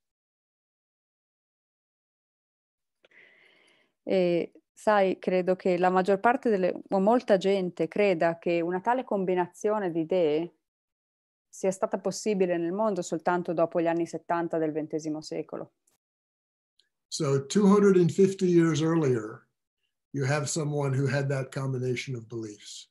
E sai, credo che la maggior parte delle, o molta gente creda che una tale combinazione di idee sia stata possibile nel mondo soltanto dopo gli anni 70 del XX secolo. So 250 years earlier, you have someone who had that combination of beliefs.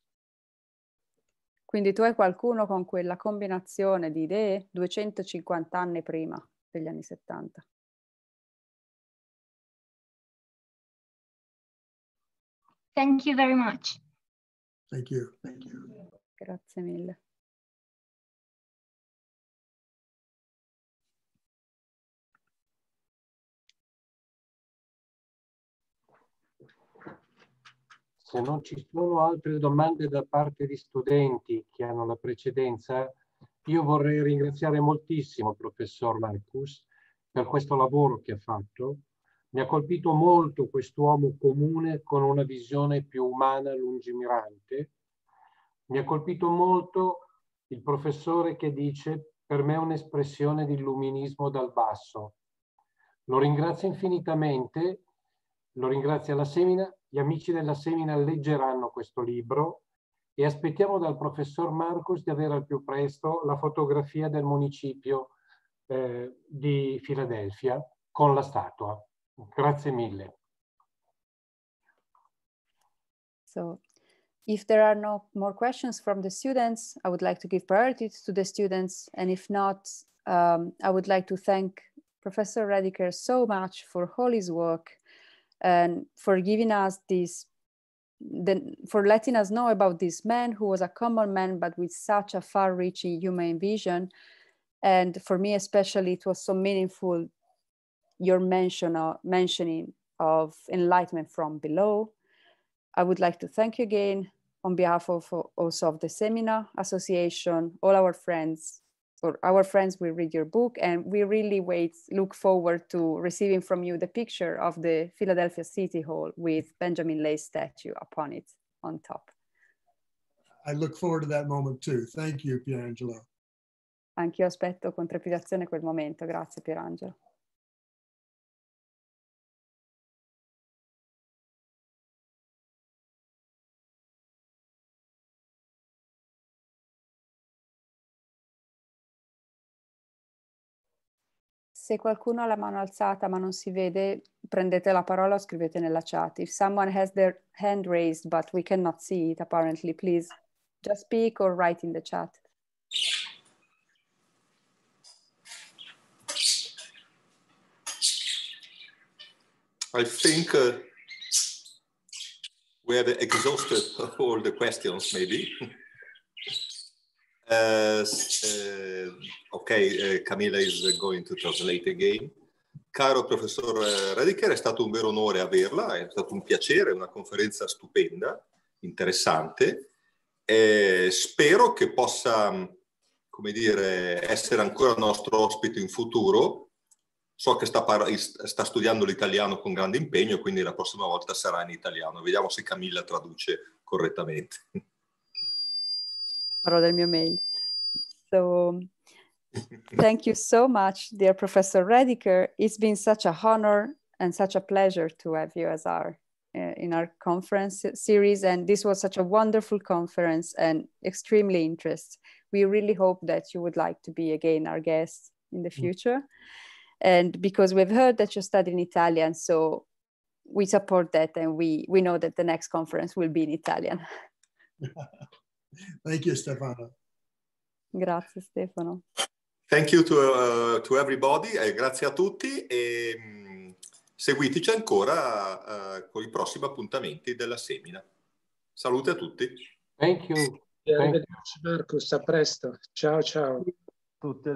Quindi tu hai qualcuno con quella combinazione di idee 250 anni prima degli anni 70. Thank you very much. Thank you. Thank you. Grazie mille. Se non ci sono altre domande da parte di studenti che hanno la precedenza, io vorrei ringraziare moltissimo il professor Marcus per questo lavoro che ha fatto. Mi ha colpito molto quest'uomo comune con una visione più umana lungimirante. Mi ha colpito molto il professore che dice per me è un'espressione di illuminismo dal basso. Lo ringrazio infinitamente, lo ringrazio alla semina gli amici della Semina leggeranno questo libro e aspettiamo dal professor Marcus di avere al più presto la fotografia del municipio eh, di Filadelfia con la statua. Grazie mille. So if there are no more questions from the students, I would like to give priority to the students. And if not, um, I would like to thank Professor Rediker so much for all his work and for giving us this then for letting us know about this man who was a common man but with such a far-reaching human vision and for me especially it was so meaningful your mention or mentioning of enlightenment from below i would like to thank you again on behalf of also of the seminar association all our friends or our friends will read your book and we really wait look forward to receiving from you the picture of the philadelphia city hall with benjamin lay's statue upon it on top i look forward to that moment too thank you pierangelo anch'io aspetto con trepidazione quel momento grazie pierangelo Se qualcuno ha la mano alzata ma non si vede, prendete la parola o scrivete nella chat. If someone has their hand raised but we cannot see it apparently, please just speak or write in the chat. I think uh, we have exhausted all the questions maybe. (laughs) Uh, uh, ok, uh, Camilla is going to translate again. Caro professor uh, Rediker, è stato un vero onore averla, è stato un piacere, una conferenza stupenda, interessante. Eh, spero che possa, mm, come dire, essere ancora nostro ospite in futuro. So che sta, par- sta studiando l'italiano con grande impegno, quindi la prossima volta sarà in italiano. Vediamo se Camilla traduce correttamente. (laughs) farò del mio So thank you so much, dear Professor Rediker. It's been such a honor and such a pleasure to have you as our uh, in our conference series. And this was such a wonderful conference and extremely interest. We really hope that you would like to be again our guest in the mm. future. And because we've heard that you study in Italian, so we support that and we, we know that the next conference will be in Italian. (laughs) Thank you, Stefano. Grazie, Stefano. Thank you to, uh, to everybody, eh, grazie a tutti e mh, mm, seguiteci ancora uh, con i prossimi appuntamenti della semina. Salute a tutti. Thank you. Thank Marcus, a presto. Ciao ciao. Tutte